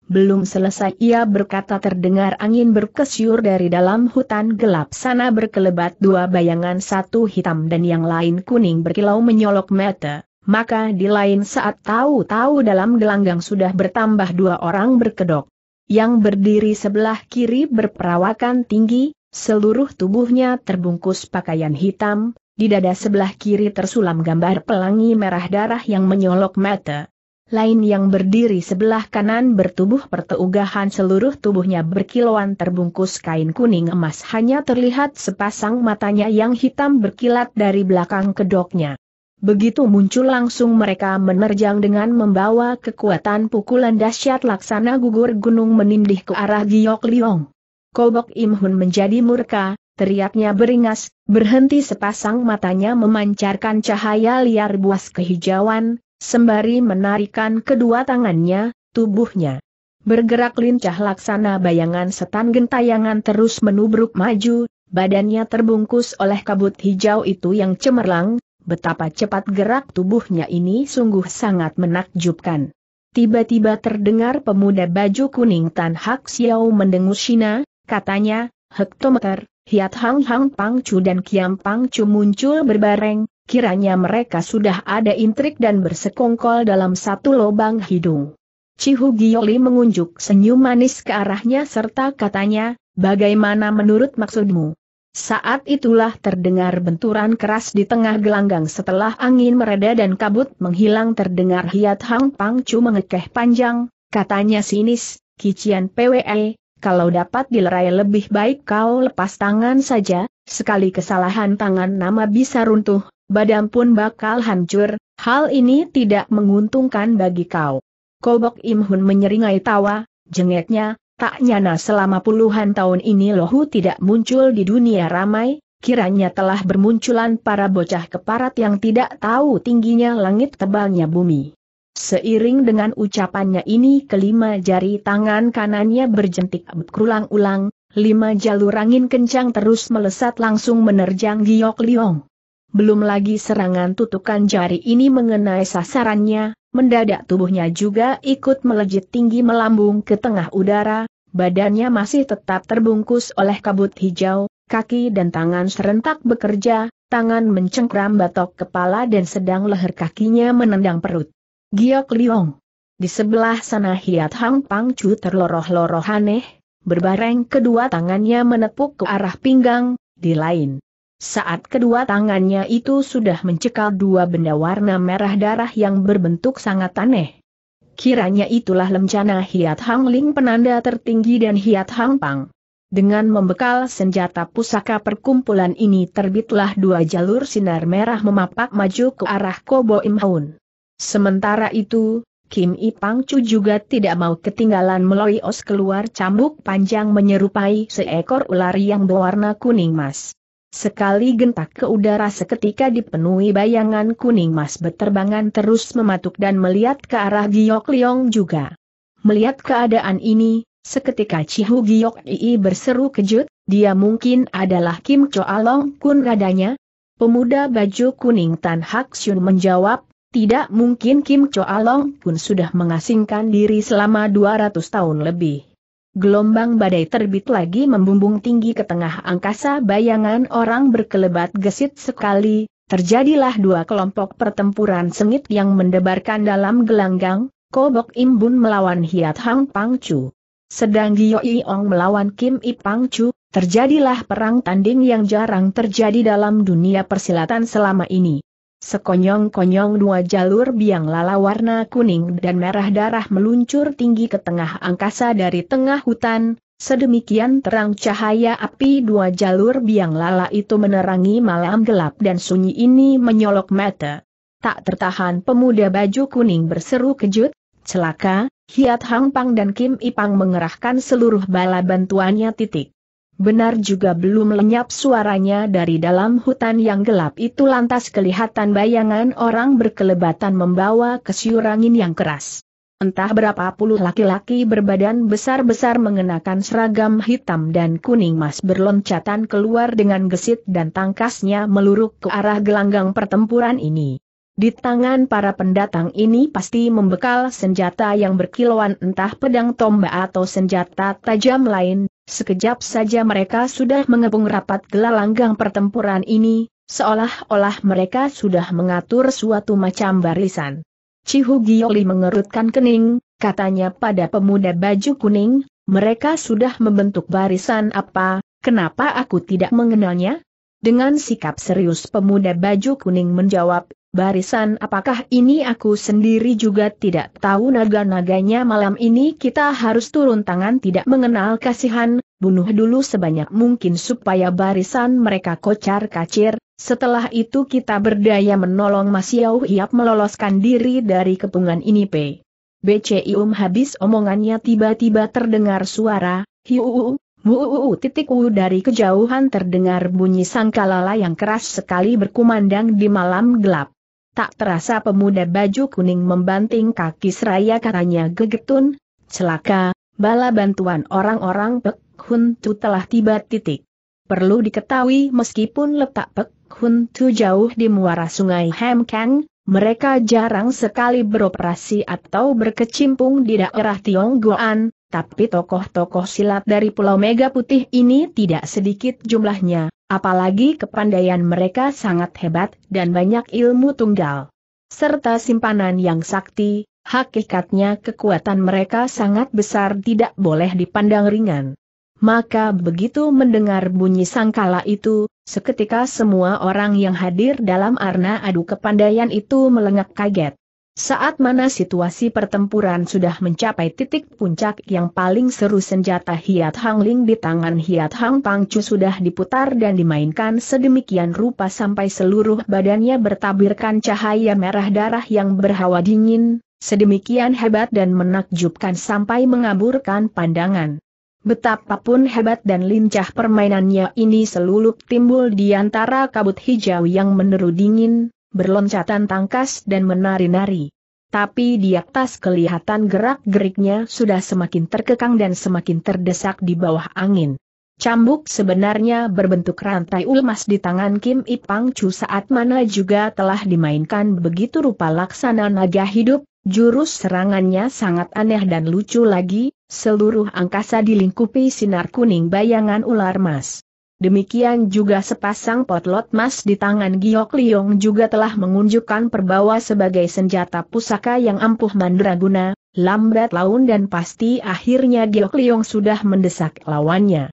Belum selesai ia berkata terdengar angin berkesyur dari dalam hutan gelap sana berkelebat dua bayangan satu hitam dan yang lain kuning berkilau menyolok mata. Maka di lain saat tahu-tahu dalam gelanggang sudah bertambah dua orang berkedok. Yang berdiri sebelah kiri berperawakan tinggi, seluruh tubuhnya terbungkus pakaian hitam, di dada sebelah kiri tersulam gambar pelangi merah darah yang menyolok mata, lain yang berdiri sebelah kanan bertubuh perteugahan seluruh tubuhnya berkilauan terbungkus kain kuning emas hanya terlihat sepasang matanya yang hitam berkilat dari belakang kedoknya. Begitu muncul langsung mereka menerjang dengan membawa kekuatan pukulan dahsyat laksana gugur gunung menindih ke arah Giok Liong. Kobok Imhun menjadi murka, teriaknya beringas, berhenti sepasang matanya memancarkan cahaya liar buas kehijauan, Sembari menarikan kedua tangannya, tubuhnya bergerak lincah laksana bayangan setan gentayangan terus menubruk maju, badannya terbungkus oleh kabut hijau itu yang cemerlang, betapa cepat gerak tubuhnya ini sungguh sangat menakjubkan. Tiba-tiba terdengar pemuda baju kuning Tan Hak Xiao mendengus Shina, katanya, hektometer, hiat Hang Hang Pang Chu dan Kiam Pang Chu muncul berbareng, kiranya mereka sudah ada intrik dan bersekongkol dalam satu lobang hidung. Cihu Giyoli mengunjuk senyum manis ke arahnya serta katanya, bagaimana menurut maksudmu? Saat itulah terdengar benturan keras di tengah gelanggang setelah angin mereda dan kabut menghilang terdengar hiat Hang Pangcu mengekeh panjang, katanya sinis, kician PWE, kalau dapat dilerai lebih baik kau lepas tangan saja, sekali kesalahan tangan nama bisa runtuh, badan pun bakal hancur, hal ini tidak menguntungkan bagi kau. Kobok Imhun menyeringai tawa, jengeknya, tak nyana selama puluhan tahun ini lohu tidak muncul di dunia ramai, kiranya telah bermunculan para bocah keparat yang tidak tahu tingginya langit tebalnya bumi. Seiring dengan ucapannya ini kelima jari tangan kanannya berjentik berulang-ulang, lima jalur angin kencang terus melesat langsung menerjang Giok Liong belum lagi serangan tutukan jari ini mengenai sasarannya, mendadak tubuhnya juga ikut melejit tinggi melambung ke tengah udara, badannya masih tetap terbungkus oleh kabut hijau, kaki dan tangan serentak bekerja, tangan mencengkram batok kepala dan sedang leher kakinya menendang perut. Giok Liong. Di sebelah sana Hiat Hang Pang Chu terloroh-loroh aneh, berbareng kedua tangannya menepuk ke arah pinggang, di lain saat kedua tangannya itu sudah mencekal dua benda warna merah darah yang berbentuk sangat aneh. Kiranya itulah lencana Hiat Hang Ling penanda tertinggi dan Hiat Hang Pang. Dengan membekal senjata pusaka perkumpulan ini terbitlah dua jalur sinar merah memapak maju ke arah Kobo Im Haun. Sementara itu, Kim I Chu juga tidak mau ketinggalan meloyos keluar cambuk panjang menyerupai seekor ular yang berwarna kuning emas. Sekali gentak ke udara seketika dipenuhi bayangan kuning mas beterbangan terus mematuk dan melihat ke arah Giok Liong juga. Melihat keadaan ini, seketika Cihu Giok Ii berseru kejut, dia mungkin adalah Kim Choa Long Kun radanya? Pemuda baju kuning Tan Hak Xun menjawab, tidak mungkin Kim Choa Long Kun sudah mengasingkan diri selama 200 tahun lebih. Gelombang badai terbit lagi membumbung tinggi ke tengah angkasa bayangan orang berkelebat gesit sekali, terjadilah dua kelompok pertempuran sengit yang mendebarkan dalam gelanggang, Kobok Imbun melawan Hiat Hang Pangcu. Sedang Gio Iong melawan Kim I Pangcu, terjadilah perang tanding yang jarang terjadi dalam dunia persilatan selama ini. Sekonyong-konyong dua jalur biang lala warna kuning dan merah darah meluncur tinggi ke tengah angkasa dari tengah hutan, sedemikian terang cahaya api dua jalur biang lala itu menerangi malam gelap dan sunyi ini menyolok mata. Tak tertahan pemuda baju kuning berseru kejut, celaka, Hiat Hang Pang dan Kim Ipang mengerahkan seluruh bala bantuannya titik. Benar juga belum lenyap suaranya dari dalam hutan yang gelap itu lantas kelihatan bayangan orang berkelebatan membawa kesyurangin yang keras. Entah berapa puluh laki-laki berbadan besar-besar mengenakan seragam hitam dan kuning mas berloncatan keluar dengan gesit dan tangkasnya meluruk ke arah gelanggang pertempuran ini. Di tangan para pendatang ini pasti membekal senjata yang berkilauan entah pedang tombak atau senjata tajam lain, Sekejap saja mereka sudah mengepung rapat gelanggang pertempuran ini, seolah-olah mereka sudah mengatur suatu macam barisan. Cihu Giyoli mengerutkan kening, katanya pada pemuda baju kuning, mereka sudah membentuk barisan apa, kenapa aku tidak mengenalnya? Dengan sikap serius pemuda baju kuning menjawab, Barisan apakah ini aku sendiri juga tidak tahu naga-naganya malam ini kita harus turun tangan tidak mengenal kasihan, bunuh dulu sebanyak mungkin supaya barisan mereka kocar kacir, setelah itu kita berdaya menolong Mas Yau Hiap meloloskan diri dari kepungan ini P. BCIUM habis omongannya tiba-tiba terdengar suara, hiu Muu titik wu dari kejauhan terdengar bunyi sangkalala yang keras sekali berkumandang di malam gelap. Tak terasa pemuda baju kuning membanting kaki seraya katanya gegetun, celaka, bala bantuan orang-orang Pek Hun Tu telah tiba titik. Perlu diketahui meskipun letak Pek Hun Tu jauh di muara sungai Hemkang, mereka jarang sekali beroperasi atau berkecimpung di daerah Tionggoan, tapi tokoh-tokoh silat dari Pulau Mega Putih ini tidak sedikit jumlahnya, apalagi kepandaian mereka sangat hebat dan banyak ilmu tunggal. Serta simpanan yang sakti, hakikatnya kekuatan mereka sangat besar tidak boleh dipandang ringan. Maka begitu mendengar bunyi sangkala itu, seketika semua orang yang hadir dalam arna adu kepandaian itu melengak kaget. Saat mana situasi pertempuran sudah mencapai titik puncak yang paling seru senjata Hiat Hang Ling di tangan Hiat Hang Pangcu sudah diputar dan dimainkan sedemikian rupa sampai seluruh badannya bertabirkan cahaya merah darah yang berhawa dingin, sedemikian hebat dan menakjubkan sampai mengaburkan pandangan. Betapapun hebat dan lincah permainannya ini selulup timbul di antara kabut hijau yang meneru dingin, berloncatan tangkas dan menari-nari. Tapi di atas kelihatan gerak-geriknya sudah semakin terkekang dan semakin terdesak di bawah angin. Cambuk sebenarnya berbentuk rantai ulmas di tangan Kim Ipang Chu saat mana juga telah dimainkan begitu rupa laksana naga hidup, Jurus serangannya sangat aneh dan lucu lagi, seluruh angkasa dilingkupi sinar kuning bayangan ular mas. Demikian juga sepasang potlot emas di tangan Giok Liong juga telah mengunjukkan perbawa sebagai senjata pusaka yang ampuh mandraguna, lambat laun dan pasti akhirnya Giok Liong sudah mendesak lawannya.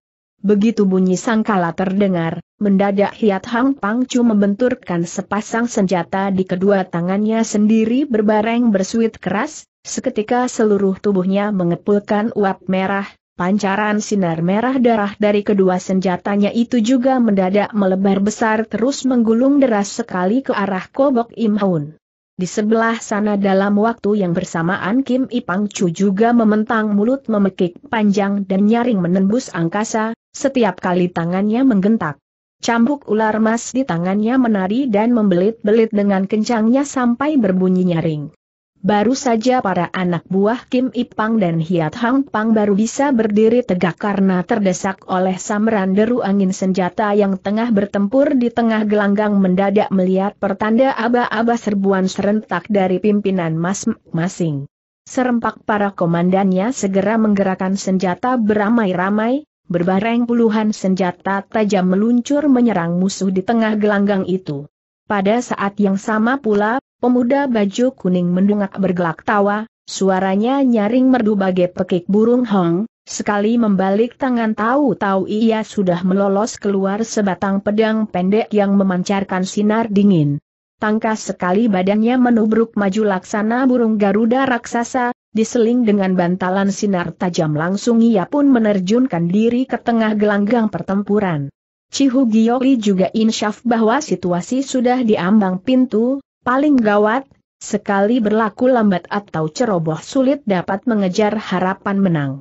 Begitu bunyi sangkala terdengar, mendadak Hiat Hang Pangcu membenturkan sepasang senjata di kedua tangannya sendiri berbareng bersuit keras, seketika seluruh tubuhnya mengepulkan uap merah, pancaran sinar merah darah dari kedua senjatanya itu juga mendadak melebar besar terus menggulung deras sekali ke arah Kobok Im Haun. Di sebelah sana dalam waktu yang bersamaan Kim Ipang Chu juga mementang mulut memekik panjang dan nyaring menembus angkasa, setiap kali tangannya menggentak, cambuk ular emas di tangannya menari dan membelit-belit dengan kencangnya sampai berbunyi nyaring. Baru saja para anak buah Kim Ipang dan Hiat Hang Pang baru bisa berdiri tegak karena terdesak oleh samran deru angin senjata yang tengah bertempur di tengah gelanggang mendadak melihat pertanda aba-aba serbuan serentak dari pimpinan masing-masing. Serempak para komandannya segera menggerakkan senjata beramai-ramai, berbareng puluhan senjata tajam meluncur menyerang musuh di tengah gelanggang itu. Pada saat yang sama pula, pemuda baju kuning mendungak bergelak tawa, suaranya nyaring merdu bagai pekik burung hong, sekali membalik tangan tahu-tahu ia sudah melolos keluar sebatang pedang pendek yang memancarkan sinar dingin. Tangkas sekali badannya menubruk maju laksana burung Garuda raksasa, diseling dengan bantalan sinar tajam langsung ia pun menerjunkan diri ke tengah gelanggang pertempuran. Cihu Yori juga insyaf bahwa situasi sudah diambang pintu, paling gawat, sekali berlaku lambat atau ceroboh sulit dapat mengejar harapan menang.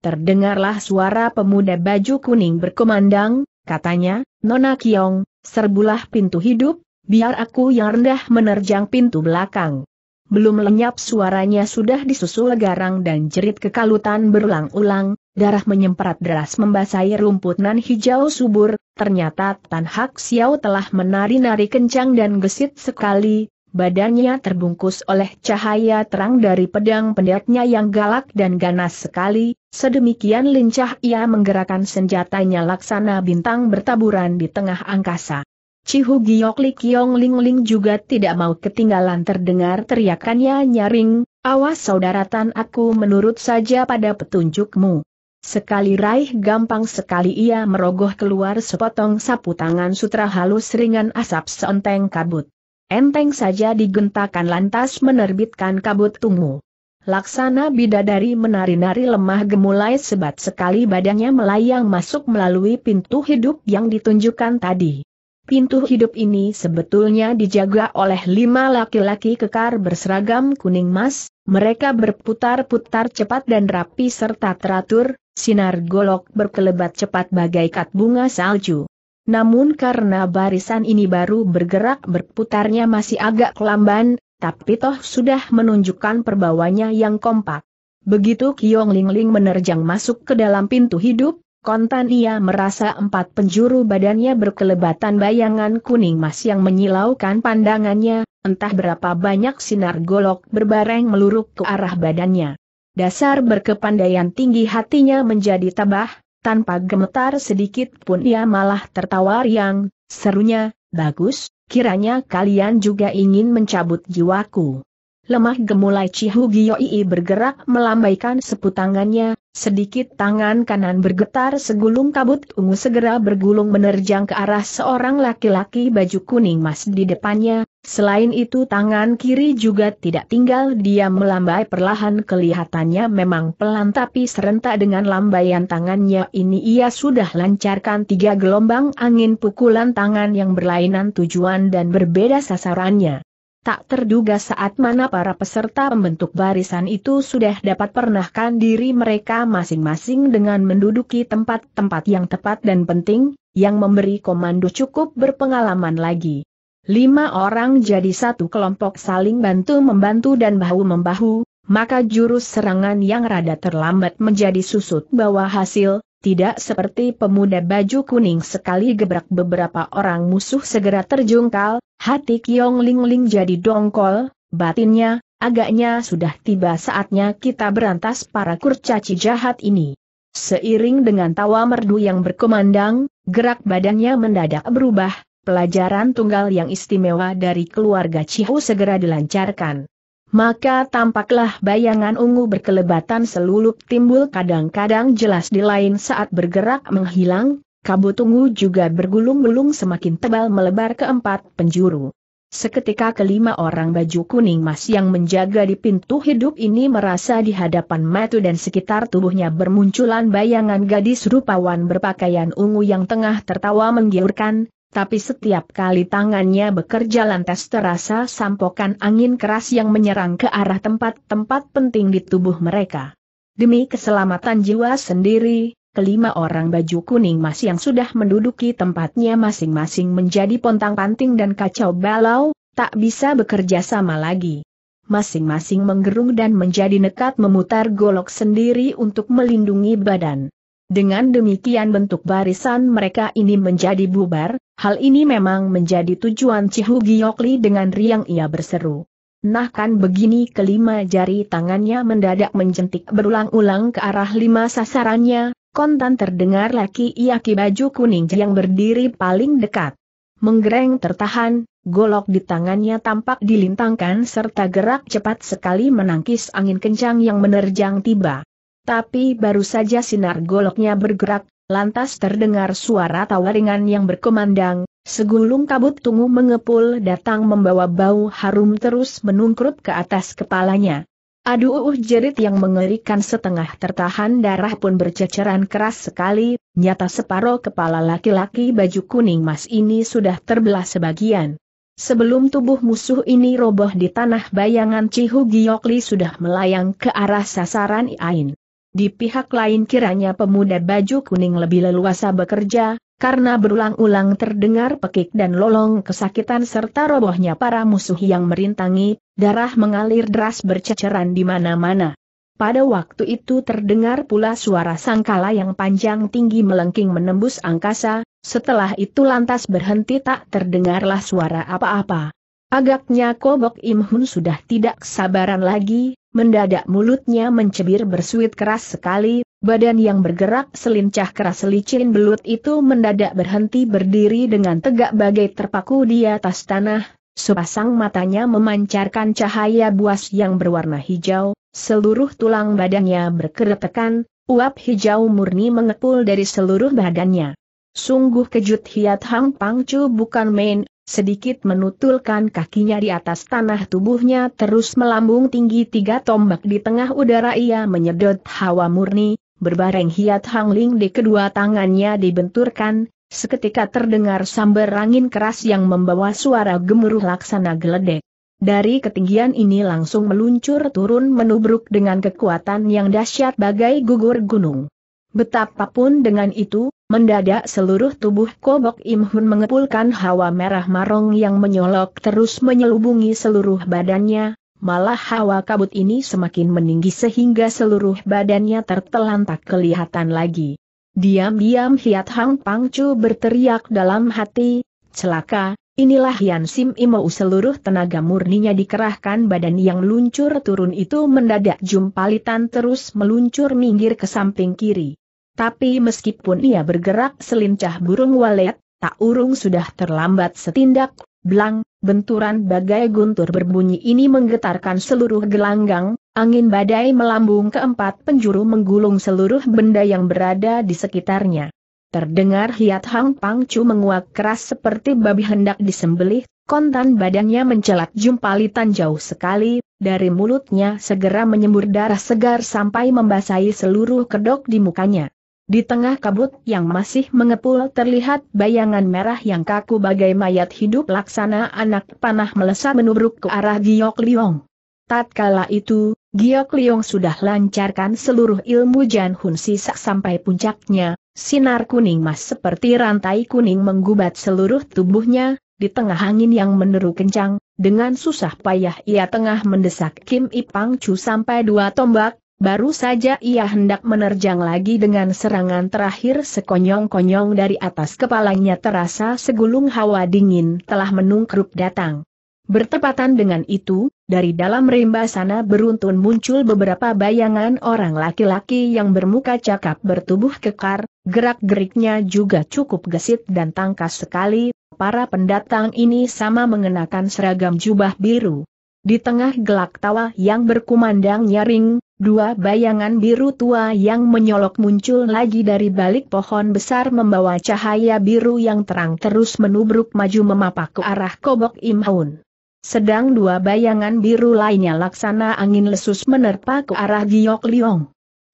Terdengarlah suara pemuda baju kuning berkumandang, katanya, Nona Kiong, serbulah pintu hidup, biar aku yang rendah menerjang pintu belakang. Belum lenyap suaranya sudah disusul garang dan jerit kekalutan berulang-ulang, darah menyemprot deras membasahi rumput nan hijau subur, ternyata Tan Hak Xiao telah menari-nari kencang dan gesit sekali, badannya terbungkus oleh cahaya terang dari pedang pendeknya yang galak dan ganas sekali, sedemikian lincah ia menggerakkan senjatanya laksana bintang bertaburan di tengah angkasa. Cihu Giok Li Kiong Ling Ling juga tidak mau ketinggalan terdengar teriakannya nyaring, awas saudaratan aku menurut saja pada petunjukmu. Sekali raih gampang sekali ia merogoh keluar sepotong sapu tangan sutra halus ringan asap seonteng kabut. Enteng saja digentakan lantas menerbitkan kabut tunggu. Laksana bidadari menari-nari lemah gemulai sebat sekali badannya melayang masuk melalui pintu hidup yang ditunjukkan tadi. Pintu hidup ini sebetulnya dijaga oleh lima laki-laki kekar berseragam kuning emas. mereka berputar-putar cepat dan rapi serta teratur, sinar golok berkelebat cepat bagai bunga salju. Namun karena barisan ini baru bergerak berputarnya masih agak lamban, tapi toh sudah menunjukkan perbawanya yang kompak. Begitu Kiong Ling Ling menerjang masuk ke dalam pintu hidup, kontan ia merasa empat penjuru badannya berkelebatan bayangan kuning mas yang menyilaukan pandangannya, entah berapa banyak sinar golok berbareng meluruk ke arah badannya. Dasar berkepandaian tinggi hatinya menjadi tabah, tanpa gemetar sedikit pun ia malah tertawa riang, serunya, bagus, kiranya kalian juga ingin mencabut jiwaku. Lemah gemulai Cihu Gioi bergerak melambaikan seputangannya, Sedikit tangan kanan bergetar segulung kabut ungu segera bergulung menerjang ke arah seorang laki-laki baju kuning mas di depannya, selain itu tangan kiri juga tidak tinggal dia melambai perlahan kelihatannya memang pelan tapi serentak dengan lambaian tangannya ini ia sudah lancarkan tiga gelombang angin pukulan tangan yang berlainan tujuan dan berbeda sasarannya. Tak terduga saat mana para peserta pembentuk barisan itu sudah dapat pernahkan diri mereka masing-masing dengan menduduki tempat-tempat yang tepat dan penting, yang memberi komando cukup berpengalaman lagi. Lima orang jadi satu kelompok saling bantu-membantu dan bahu-membahu, maka jurus serangan yang rada terlambat menjadi susut bahwa hasil, tidak seperti pemuda baju kuning sekali gebrak beberapa orang musuh segera terjungkal, hati Kiong Ling Ling jadi dongkol, batinnya, agaknya sudah tiba saatnya kita berantas para kurcaci jahat ini. Seiring dengan tawa merdu yang berkumandang, gerak badannya mendadak berubah, pelajaran tunggal yang istimewa dari keluarga Cihu segera dilancarkan maka tampaklah bayangan ungu berkelebatan selulup timbul kadang-kadang jelas di lain saat bergerak menghilang, kabut ungu juga bergulung-gulung semakin tebal melebar ke empat penjuru. Seketika kelima orang baju kuning mas yang menjaga di pintu hidup ini merasa di hadapan matu dan sekitar tubuhnya bermunculan bayangan gadis rupawan berpakaian ungu yang tengah tertawa menggiurkan, tapi setiap kali tangannya bekerja lantas terasa sampokan angin keras yang menyerang ke arah tempat-tempat penting di tubuh mereka. Demi keselamatan jiwa sendiri, kelima orang baju kuning mas yang sudah menduduki tempatnya masing-masing menjadi pontang-panting dan kacau balau, tak bisa bekerja sama lagi. Masing-masing menggerung dan menjadi nekat memutar golok sendiri untuk melindungi badan. Dengan demikian bentuk barisan mereka ini menjadi bubar, hal ini memang menjadi tujuan Cihu Giokli dengan riang ia berseru. Nah kan begini kelima jari tangannya mendadak menjentik berulang-ulang ke arah lima sasarannya, kontan terdengar laki iaki baju kuning yang berdiri paling dekat. Menggereng tertahan, golok di tangannya tampak dilintangkan serta gerak cepat sekali menangkis angin kencang yang menerjang tiba. Tapi baru saja sinar goloknya bergerak, lantas terdengar suara tawaringan yang berkemandang, segulung kabut tunggu mengepul datang membawa bau harum terus menungkrup ke atas kepalanya. Aduh uh, jerit yang mengerikan setengah tertahan darah pun berceceran keras sekali, nyata separuh kepala laki-laki baju kuning mas ini sudah terbelah sebagian. Sebelum tubuh musuh ini roboh di tanah bayangan Cihu Giokli sudah melayang ke arah sasaran Iain. Di pihak lain kiranya pemuda baju kuning lebih leluasa bekerja, karena berulang-ulang terdengar pekik dan lolong kesakitan serta robohnya para musuh yang merintangi, darah mengalir deras berceceran di mana-mana. Pada waktu itu terdengar pula suara sangkala yang panjang tinggi melengking menembus angkasa, setelah itu lantas berhenti tak terdengarlah suara apa-apa. Agaknya Kobok Imhun sudah tidak sabaran lagi, Mendadak mulutnya mencebir bersuit keras sekali, badan yang bergerak selincah keras licin belut itu mendadak berhenti berdiri dengan tegak bagai terpaku di atas tanah, sepasang matanya memancarkan cahaya buas yang berwarna hijau, seluruh tulang badannya berkeretakan, uap hijau murni mengepul dari seluruh badannya. Sungguh kejut Hiat Hang Pangcu bukan main, sedikit menutulkan kakinya di atas tanah tubuhnya terus melambung tinggi tiga tombak di tengah udara ia menyedot hawa murni, berbareng hiat hangling di kedua tangannya dibenturkan, seketika terdengar sambar angin keras yang membawa suara gemuruh laksana geledek. Dari ketinggian ini langsung meluncur turun menubruk dengan kekuatan yang dahsyat bagai gugur gunung. Betapapun dengan itu, mendadak seluruh tubuh Kobok Im mengepulkan hawa merah marong yang menyolok terus menyelubungi seluruh badannya, malah hawa kabut ini semakin meninggi sehingga seluruh badannya tertelan tak kelihatan lagi. Diam-diam Hiat Hang Pangcu berteriak dalam hati, celaka, Inilah Yan Sim imau seluruh tenaga murninya dikerahkan badan yang luncur turun itu mendadak jumpalitan terus meluncur minggir ke samping kiri. Tapi meskipun ia bergerak selincah burung walet, tak urung sudah terlambat setindak, Blang, benturan bagai guntur berbunyi ini menggetarkan seluruh gelanggang, angin badai melambung keempat penjuru menggulung seluruh benda yang berada di sekitarnya. Terdengar hiat Hang Pang Chu menguak keras seperti babi hendak disembelih, kontan badannya mencelat jumpalitan jauh sekali, dari mulutnya segera menyembur darah segar sampai membasahi seluruh kedok di mukanya. Di tengah kabut yang masih mengepul terlihat bayangan merah yang kaku bagai mayat hidup laksana anak panah melesat menubruk ke arah Giok Liong. Tatkala itu, Giok Liong sudah lancarkan seluruh ilmu Jan Hun Sisak sampai puncaknya, sinar kuning mas seperti rantai kuning menggubat seluruh tubuhnya, di tengah angin yang meneru kencang, dengan susah payah ia tengah mendesak Kim Ipang Chu sampai dua tombak, baru saja ia hendak menerjang lagi dengan serangan terakhir sekonyong-konyong dari atas kepalanya terasa segulung hawa dingin telah menungkrup datang. Bertepatan dengan itu, dari dalam rimba sana beruntun muncul beberapa bayangan orang laki-laki yang bermuka cakap bertubuh kekar, gerak-geriknya juga cukup gesit dan tangkas sekali, para pendatang ini sama mengenakan seragam jubah biru. Di tengah gelak tawa yang berkumandang nyaring, dua bayangan biru tua yang menyolok muncul lagi dari balik pohon besar membawa cahaya biru yang terang terus menubruk maju memapak ke arah Kobok Imhaun. Sedang dua bayangan biru lainnya laksana angin lesus menerpa ke arah Giok Liong.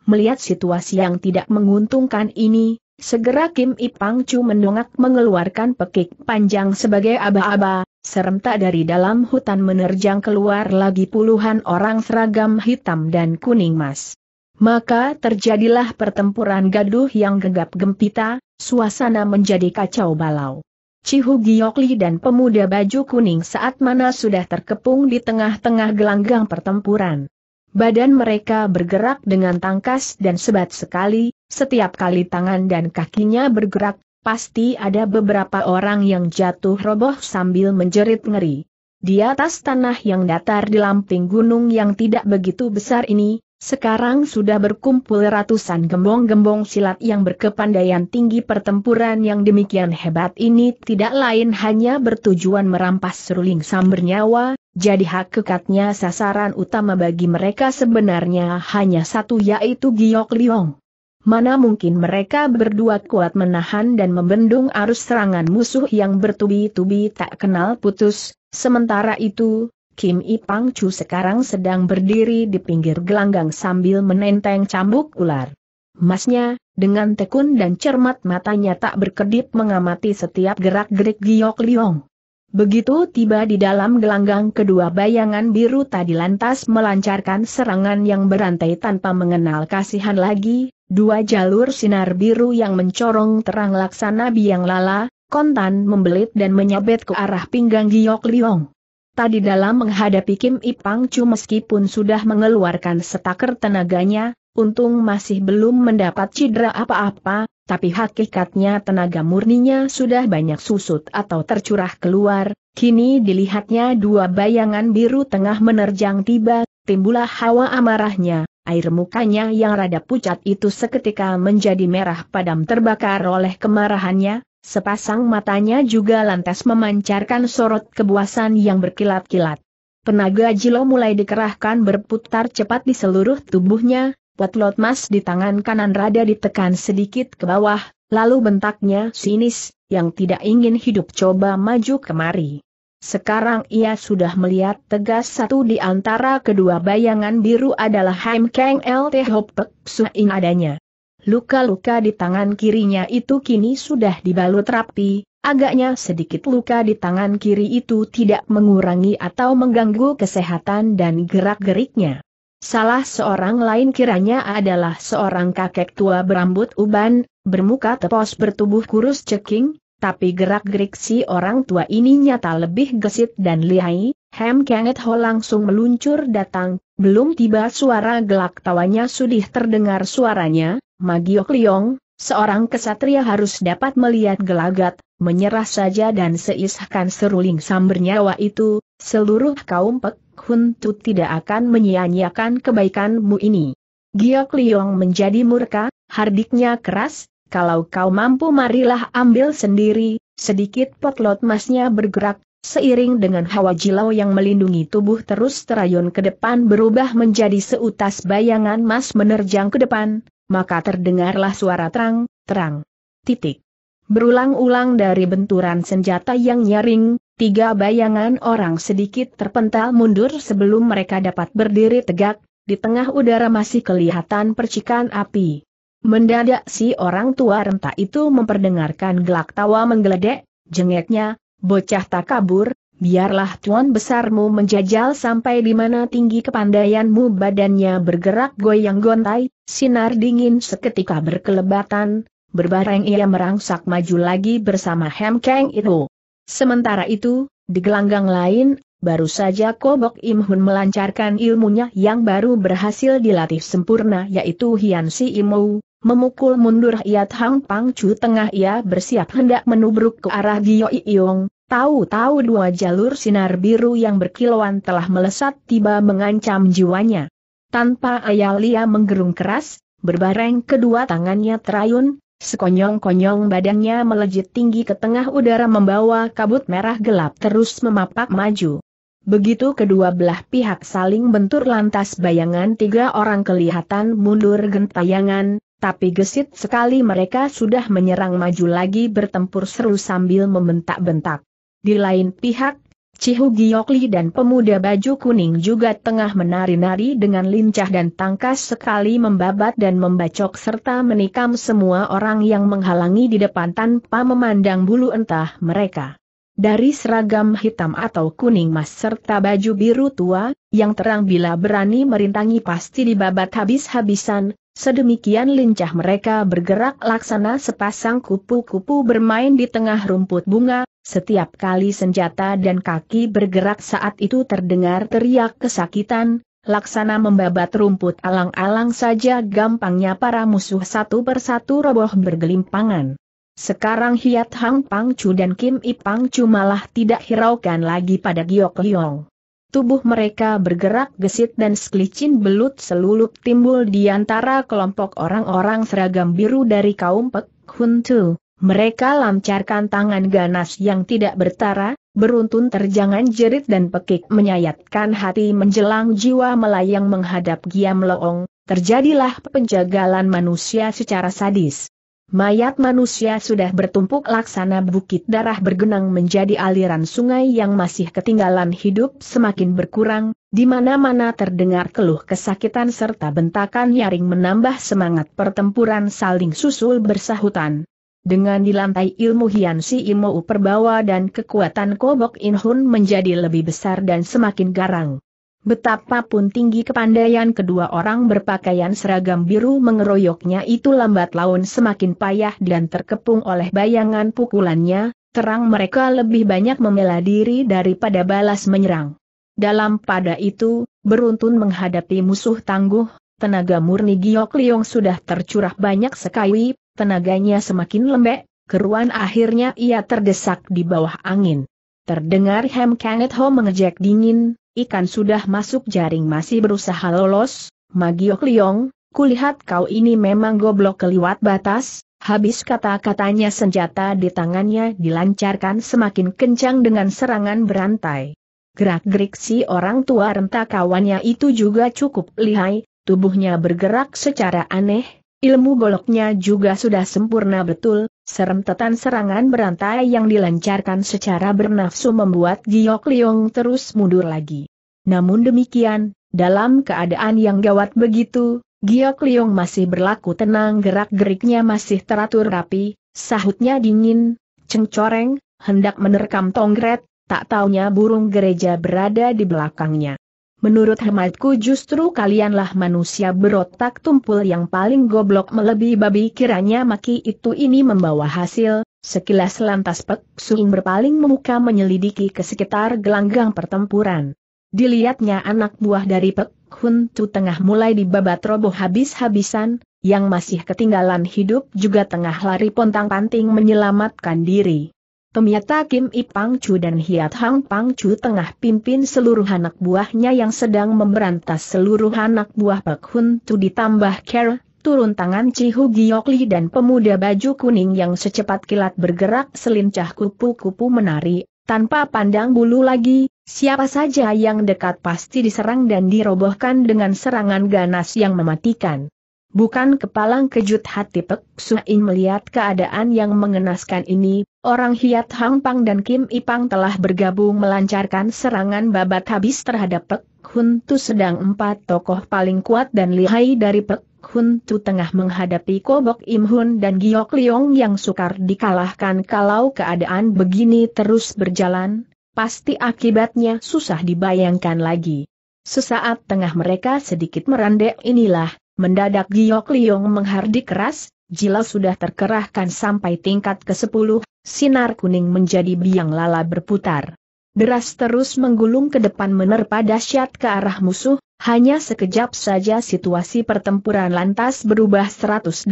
Melihat situasi yang tidak menguntungkan ini, segera Kim Ipang Chu mendongak mengeluarkan pekik panjang sebagai aba-aba, serentak dari dalam hutan menerjang keluar lagi puluhan orang seragam hitam dan kuning mas. Maka terjadilah pertempuran gaduh yang gegap gempita, suasana menjadi kacau balau. Cihu Giokli dan pemuda baju kuning saat mana sudah terkepung di tengah-tengah gelanggang pertempuran. Badan mereka bergerak dengan tangkas dan sebat sekali, setiap kali tangan dan kakinya bergerak, pasti ada beberapa orang yang jatuh roboh sambil menjerit ngeri. Di atas tanah yang datar di lamping gunung yang tidak begitu besar ini, sekarang sudah berkumpul ratusan gembong-gembong silat yang berkepandaian tinggi pertempuran yang demikian hebat ini tidak lain hanya bertujuan merampas seruling sambar nyawa. jadi hak kekatnya sasaran utama bagi mereka sebenarnya hanya satu yaitu Giok Liong. Mana mungkin mereka berdua kuat menahan dan membendung arus serangan musuh yang bertubi-tubi tak kenal putus, sementara itu, Kim I Chu sekarang sedang berdiri di pinggir gelanggang sambil menenteng cambuk ular. Masnya, dengan tekun dan cermat matanya tak berkedip mengamati setiap gerak-gerik Giok Liong. Begitu tiba di dalam gelanggang kedua bayangan biru tadi lantas melancarkan serangan yang berantai tanpa mengenal kasihan lagi, dua jalur sinar biru yang mencorong terang laksana biang lala, kontan membelit dan menyabet ke arah pinggang Giok Liong. Tadi dalam menghadapi Kim Ipang Chu meskipun sudah mengeluarkan setaker tenaganya, untung masih belum mendapat cedera apa-apa, tapi hakikatnya tenaga murninya sudah banyak susut atau tercurah keluar, kini dilihatnya dua bayangan biru tengah menerjang tiba, timbulah hawa amarahnya, air mukanya yang rada pucat itu seketika menjadi merah padam terbakar oleh kemarahannya, Sepasang matanya juga lantas memancarkan sorot kebuasan yang berkilat-kilat. Penaga Jilo mulai dikerahkan berputar cepat di seluruh tubuhnya, potlot mas di tangan kanan rada ditekan sedikit ke bawah, lalu bentaknya sinis, yang tidak ingin hidup coba maju kemari. Sekarang ia sudah melihat tegas satu di antara kedua bayangan biru adalah Haim Kang LT Hopek Suin adanya. Luka-luka di tangan kirinya itu kini sudah dibalut rapi, agaknya sedikit luka di tangan kiri itu tidak mengurangi atau mengganggu kesehatan dan gerak-geriknya. Salah seorang lain kiranya adalah seorang kakek tua berambut uban, bermuka tepos bertubuh kurus ceking, tapi gerak-gerik si orang tua ini nyata lebih gesit dan lihai, Hem Kenget Ho langsung meluncur datang, belum tiba suara gelak tawanya sudah terdengar suaranya, Magiok Liong, seorang kesatria harus dapat melihat gelagat, menyerah saja dan seisahkan seruling sambernyawa itu, seluruh kaum Pek Hun tidak akan menyia-nyiakan kebaikanmu ini. Giok Liong menjadi murka, hardiknya keras, kalau kau mampu marilah ambil sendiri, sedikit potlot masnya bergerak, seiring dengan hawa jilau yang melindungi tubuh terus terayun ke depan berubah menjadi seutas bayangan mas menerjang ke depan, maka terdengarlah suara terang, terang. Titik. Berulang-ulang dari benturan senjata yang nyaring, tiga bayangan orang sedikit terpental mundur sebelum mereka dapat berdiri tegak, di tengah udara masih kelihatan percikan api. Mendadak si orang tua renta itu memperdengarkan gelak tawa menggeledek, jengeknya, bocah tak kabur, Biarlah tuan besarmu menjajal sampai di mana tinggi kepandaianmu badannya bergerak goyang gontai, sinar dingin seketika berkelebatan, berbareng ia merangsak maju lagi bersama Hem Kang itu. Sementara itu, di gelanggang lain, baru saja Kobok Im Hun melancarkan ilmunya yang baru berhasil dilatih sempurna yaitu Hian Si Imou, memukul mundur iat Hang Pang Chu tengah ia bersiap hendak menubruk ke arah Gio Iyong, Tahu-tahu dua jalur sinar biru yang berkilauan telah melesat tiba mengancam jiwanya. Tanpa Ayalia menggerung keras, berbareng kedua tangannya terayun, sekonyong-konyong badannya melejit tinggi ke tengah udara membawa kabut merah gelap terus memapak maju. Begitu kedua belah pihak saling bentur lantas bayangan tiga orang kelihatan mundur gentayangan, tapi gesit sekali mereka sudah menyerang maju lagi bertempur seru sambil membentak-bentak. Di lain pihak, Cihu Giokli dan pemuda baju kuning juga tengah menari-nari dengan lincah dan tangkas sekali membabat dan membacok serta menikam semua orang yang menghalangi di depan tanpa memandang bulu entah mereka. Dari seragam hitam atau kuning mas serta baju biru tua, yang terang bila berani merintangi pasti dibabat habis-habisan, Sedemikian lincah mereka bergerak laksana sepasang kupu-kupu bermain di tengah rumput bunga, setiap kali senjata dan kaki bergerak saat itu terdengar teriak kesakitan, laksana membabat rumput alang-alang saja gampangnya para musuh satu persatu roboh bergelimpangan. Sekarang Hiat Hang Pang Chu dan Kim Ipang Chu malah tidak hiraukan lagi pada Giok Liong tubuh mereka bergerak gesit dan sekelicin belut selulup timbul di antara kelompok orang-orang seragam biru dari kaum Pek Huntu. Mereka lancarkan tangan ganas yang tidak bertara, beruntun terjangan jerit dan pekik menyayatkan hati menjelang jiwa melayang menghadap Giam Loong, terjadilah penjagalan manusia secara sadis. Mayat manusia sudah bertumpuk laksana bukit darah bergenang menjadi aliran sungai yang masih ketinggalan hidup semakin berkurang, di mana-mana terdengar keluh kesakitan serta bentakan nyaring menambah semangat pertempuran saling susul bersahutan. Dengan dilantai ilmu Hian Si Ilmu Perbawa dan kekuatan Kobok Inhun menjadi lebih besar dan semakin garang. Betapapun tinggi kepandaian kedua orang berpakaian seragam biru mengeroyoknya itu lambat laun semakin payah dan terkepung oleh bayangan pukulannya, terang mereka lebih banyak membela diri daripada balas menyerang. Dalam pada itu, beruntun menghadapi musuh tangguh, tenaga murni Giok Liong sudah tercurah banyak sekali, tenaganya semakin lembek, keruan akhirnya ia terdesak di bawah angin. Terdengar Hem Kenneth Ho mengejek dingin, ikan sudah masuk jaring masih berusaha lolos, Magiok Liong, kulihat kau ini memang goblok keliwat batas, habis kata-katanya senjata di tangannya dilancarkan semakin kencang dengan serangan berantai. Gerak-gerik si orang tua renta kawannya itu juga cukup lihai, tubuhnya bergerak secara aneh, ilmu goloknya juga sudah sempurna betul, tetan serangan berantai yang dilancarkan secara bernafsu membuat Giok Liong terus mundur lagi. Namun demikian, dalam keadaan yang gawat begitu, Giok Liong masih berlaku tenang gerak-geriknya masih teratur rapi, sahutnya dingin, cengcoreng, hendak menerkam tongret, tak taunya burung gereja berada di belakangnya. Menurut hematku justru kalianlah manusia berotak tumpul yang paling goblok melebihi babi kiranya maki itu ini membawa hasil, sekilas lantas Pek Suing berpaling memuka menyelidiki ke sekitar gelanggang pertempuran. Dilihatnya anak buah dari Pek Hun Tu tengah mulai dibabat roboh habis-habisan, yang masih ketinggalan hidup juga tengah lari pontang-panting menyelamatkan diri. Pemiata Kim I Chu dan Hiat Hang Pang Chu tengah pimpin seluruh anak buahnya yang sedang memberantas seluruh anak buah Pek Hun Tu ditambah ker, turun tangan Chi Hu Giokli dan pemuda baju kuning yang secepat kilat bergerak selincah kupu-kupu menari, tanpa pandang bulu lagi, siapa saja yang dekat pasti diserang dan dirobohkan dengan serangan ganas yang mematikan. Bukan kepalang kejut hati Pek Suin melihat keadaan yang mengenaskan ini, orang Hiat Hang Pang dan Kim Ipang telah bergabung melancarkan serangan babat habis terhadap Pek Hun Tu sedang empat tokoh paling kuat dan lihai dari Pek Hun Tu tengah menghadapi Kobok Im Hun dan Giok Liong yang sukar dikalahkan kalau keadaan begini terus berjalan, pasti akibatnya susah dibayangkan lagi. Sesaat tengah mereka sedikit merandek inilah, Mendadak Giok Liong menghardik keras, jila sudah terkerahkan sampai tingkat ke-10, sinar kuning menjadi biang lala berputar. Deras terus menggulung ke depan menerpa dahsyat ke arah musuh, hanya sekejap saja situasi pertempuran lantas berubah 180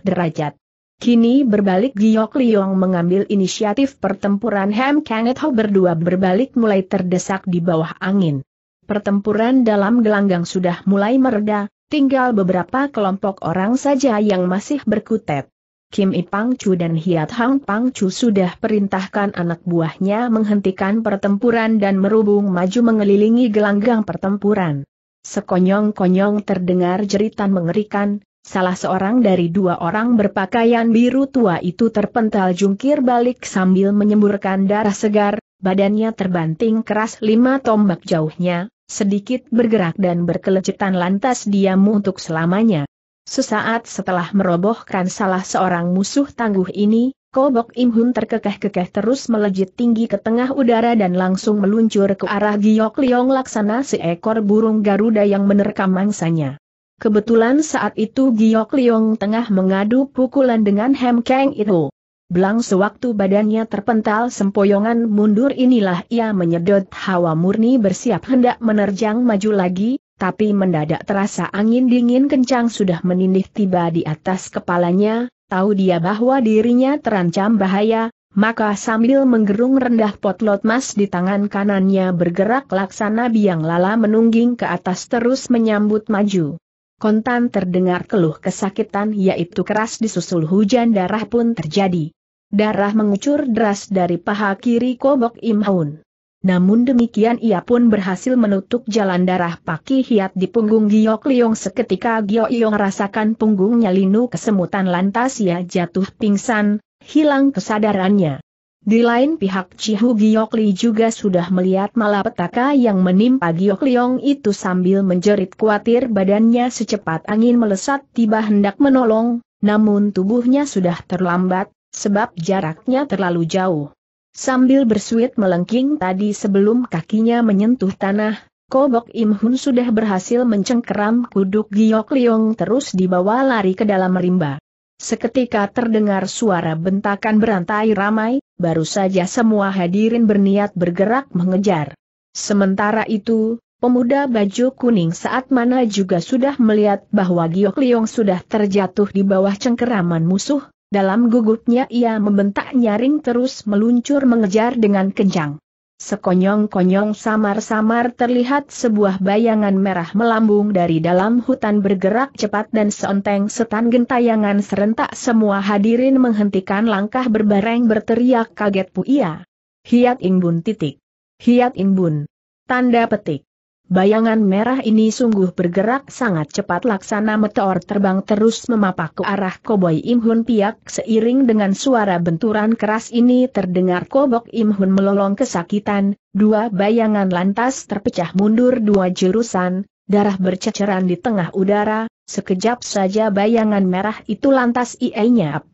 derajat. Kini berbalik Giok Liong mengambil inisiatif pertempuran Ham Kanget Ho berdua berbalik mulai terdesak di bawah angin. Pertempuran dalam gelanggang sudah mulai mereda, Tinggal beberapa kelompok orang saja yang masih berkutat. Kim I Chu dan Hiat Hang Pang Chu sudah perintahkan anak buahnya menghentikan pertempuran dan merubung maju mengelilingi gelanggang pertempuran. Sekonyong-konyong terdengar jeritan mengerikan, salah seorang dari dua orang berpakaian biru tua itu terpental jungkir balik sambil menyemburkan darah segar, badannya terbanting keras lima tombak jauhnya, sedikit bergerak dan berkelecetan lantas diam untuk selamanya. Sesaat setelah merobohkan salah seorang musuh tangguh ini, Kobok Imhun terkekeh-kekeh terus melejit tinggi ke tengah udara dan langsung meluncur ke arah Giok Liong laksana seekor burung Garuda yang menerkam mangsanya. Kebetulan saat itu Giok Liong tengah mengadu pukulan dengan Hem Kang Itu. Belang sewaktu badannya terpental sempoyongan mundur inilah ia menyedot hawa murni bersiap hendak menerjang maju lagi, tapi mendadak terasa angin dingin kencang sudah menindih tiba di atas kepalanya, tahu dia bahwa dirinya terancam bahaya, maka sambil menggerung rendah potlot mas di tangan kanannya bergerak laksana biang lala menungging ke atas terus menyambut maju. Kontan terdengar keluh kesakitan yaitu keras disusul hujan darah pun terjadi. Darah mengucur deras dari paha kiri Kobok Imhaun. Namun demikian ia pun berhasil menutup jalan darah Paki Hiat di punggung Giok Liong seketika Giok Liong rasakan punggungnya linu kesemutan lantas ia jatuh pingsan, hilang kesadarannya. Di lain pihak Cihu Giok Li juga sudah melihat malapetaka yang menimpa Giok Liong itu sambil menjerit khawatir badannya secepat angin melesat tiba hendak menolong, namun tubuhnya sudah terlambat, sebab jaraknya terlalu jauh. Sambil bersuit melengking tadi sebelum kakinya menyentuh tanah, Kobok Im Hun sudah berhasil mencengkeram kuduk Giok Liong terus dibawa lari ke dalam rimba. Seketika terdengar suara bentakan berantai ramai, baru saja semua hadirin berniat bergerak mengejar. Sementara itu, pemuda baju kuning saat mana juga sudah melihat bahwa Giok Liong sudah terjatuh di bawah cengkeraman musuh, dalam gugupnya ia membentak nyaring terus meluncur mengejar dengan kencang. Sekonyong-konyong samar-samar terlihat sebuah bayangan merah melambung dari dalam hutan bergerak cepat dan seonteng setan gentayangan serentak semua hadirin menghentikan langkah berbareng berteriak kaget puia. Hiat Ingbun titik. Hiat Ingbun. Tanda petik. Bayangan merah ini sungguh bergerak sangat cepat laksana meteor terbang terus memapak ke arah koboi Imhun Piak seiring dengan suara benturan keras ini terdengar kobok Imhun melolong kesakitan, dua bayangan lantas terpecah mundur dua jurusan, darah berceceran di tengah udara, sekejap saja bayangan merah itu lantas ianyap.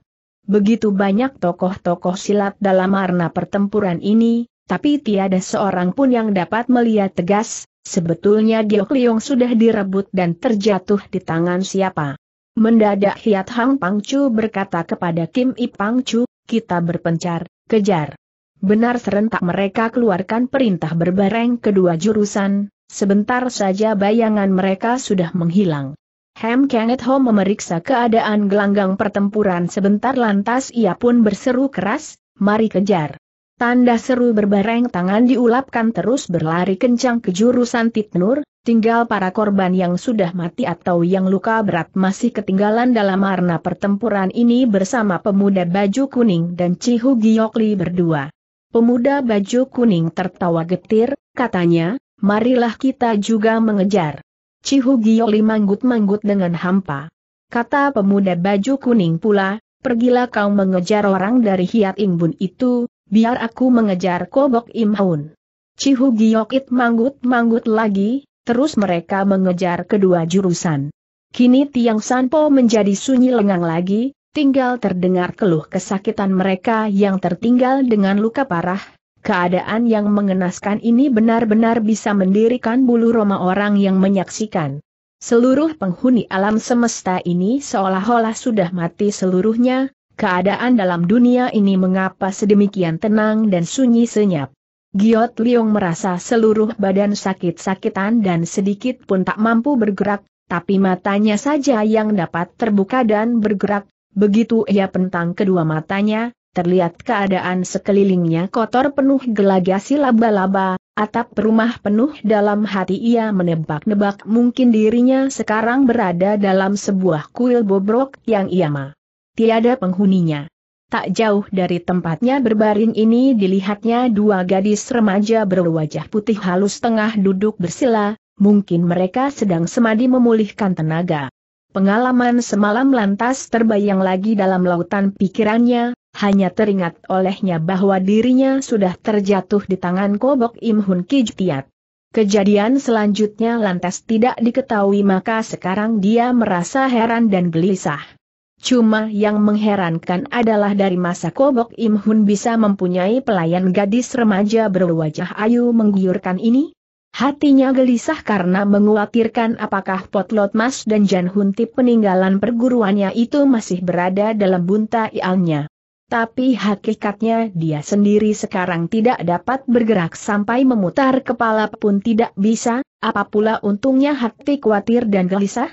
Begitu banyak tokoh-tokoh silat dalam arena pertempuran ini, tapi tiada seorang pun yang dapat melihat tegas, Sebetulnya Giokliong sudah direbut dan terjatuh di tangan siapa. Mendadak Hiat Hang Pangcu berkata kepada Kim I Pangcu, kita berpencar, kejar. Benar serentak mereka keluarkan perintah berbareng kedua jurusan, sebentar saja bayangan mereka sudah menghilang. Ham Kenneth Ho memeriksa keadaan gelanggang pertempuran sebentar lantas ia pun berseru keras, mari kejar. Tanda seru berbareng tangan diulapkan terus berlari kencang ke jurusan Titnur, tinggal para korban yang sudah mati atau yang luka berat masih ketinggalan dalam arena pertempuran ini bersama pemuda baju kuning dan Cihu Giokli berdua. Pemuda baju kuning tertawa getir, katanya, marilah kita juga mengejar. Cihu Giokli manggut-manggut dengan hampa. Kata pemuda baju kuning pula, pergilah kau mengejar orang dari Hiat Ingbun itu, Biar aku mengejar Kobok imhun cihu giok it manggut-manggut lagi, terus mereka mengejar kedua jurusan. Kini Tiang Sanpo menjadi sunyi lengang lagi, tinggal terdengar keluh kesakitan mereka yang tertinggal dengan luka parah. Keadaan yang mengenaskan ini benar-benar bisa mendirikan bulu roma orang yang menyaksikan. Seluruh penghuni alam semesta ini seolah-olah sudah mati seluruhnya, keadaan dalam dunia ini mengapa sedemikian tenang dan sunyi senyap. Giot Liong merasa seluruh badan sakit-sakitan dan sedikit pun tak mampu bergerak, tapi matanya saja yang dapat terbuka dan bergerak, begitu ia pentang kedua matanya, terlihat keadaan sekelilingnya kotor penuh gelagasi laba-laba, atap rumah penuh dalam hati ia menebak-nebak mungkin dirinya sekarang berada dalam sebuah kuil bobrok yang ia mah tiada penghuninya. Tak jauh dari tempatnya berbaring ini dilihatnya dua gadis remaja berwajah putih halus tengah duduk bersila, mungkin mereka sedang semadi memulihkan tenaga. Pengalaman semalam lantas terbayang lagi dalam lautan pikirannya, hanya teringat olehnya bahwa dirinya sudah terjatuh di tangan kobok Im Hun Kijtiat. Kejadian selanjutnya lantas tidak diketahui maka sekarang dia merasa heran dan gelisah. Cuma yang mengherankan adalah dari masa Kobok Im Hun bisa mempunyai pelayan gadis remaja berwajah ayu menggiurkan ini? Hatinya gelisah karena mengkhawatirkan apakah Potlot Mas dan Jan tip peninggalan perguruannya itu masih berada dalam ialnya. Tapi hakikatnya dia sendiri sekarang tidak dapat bergerak sampai memutar kepala pun tidak bisa, apapula untungnya hati khawatir dan gelisah?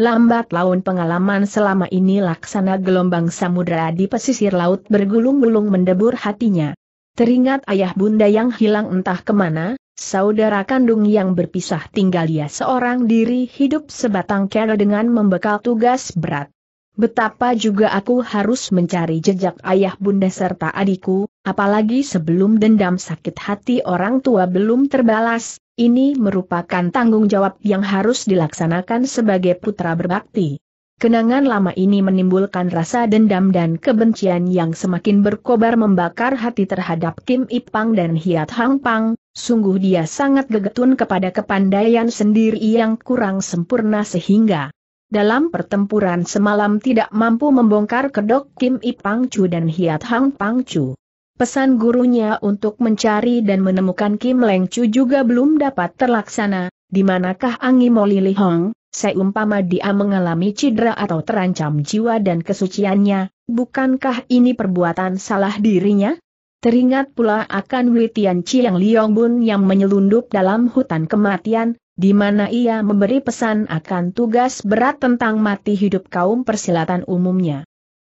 Lambat laun pengalaman selama ini laksana gelombang samudera di pesisir laut bergulung-gulung mendebur hatinya. Teringat ayah bunda yang hilang entah kemana, saudara kandung yang berpisah tinggal ia seorang diri hidup sebatang kera dengan membekal tugas berat. Betapa juga aku harus mencari jejak ayah bunda serta adikku, apalagi sebelum dendam sakit hati orang tua belum terbalas, ini merupakan tanggung jawab yang harus dilaksanakan sebagai putra berbakti. Kenangan lama ini menimbulkan rasa dendam dan kebencian yang semakin berkobar membakar hati terhadap Kim Ipang dan Hiat Hang Pang, sungguh dia sangat gegetun kepada kepandaian sendiri yang kurang sempurna sehingga dalam pertempuran semalam tidak mampu membongkar kedok Kim I Chu dan Hiat Hang Pangcu. Pesan gurunya untuk mencari dan menemukan Kim Leng Chu juga belum dapat terlaksana, di manakah Angi Molili Hong, seumpama dia mengalami cedera atau terancam jiwa dan kesuciannya, bukankah ini perbuatan salah dirinya? Teringat pula akan Wei Chi yang Liong Bun yang menyelundup dalam hutan kematian, di mana ia memberi pesan akan tugas berat tentang mati hidup kaum persilatan umumnya.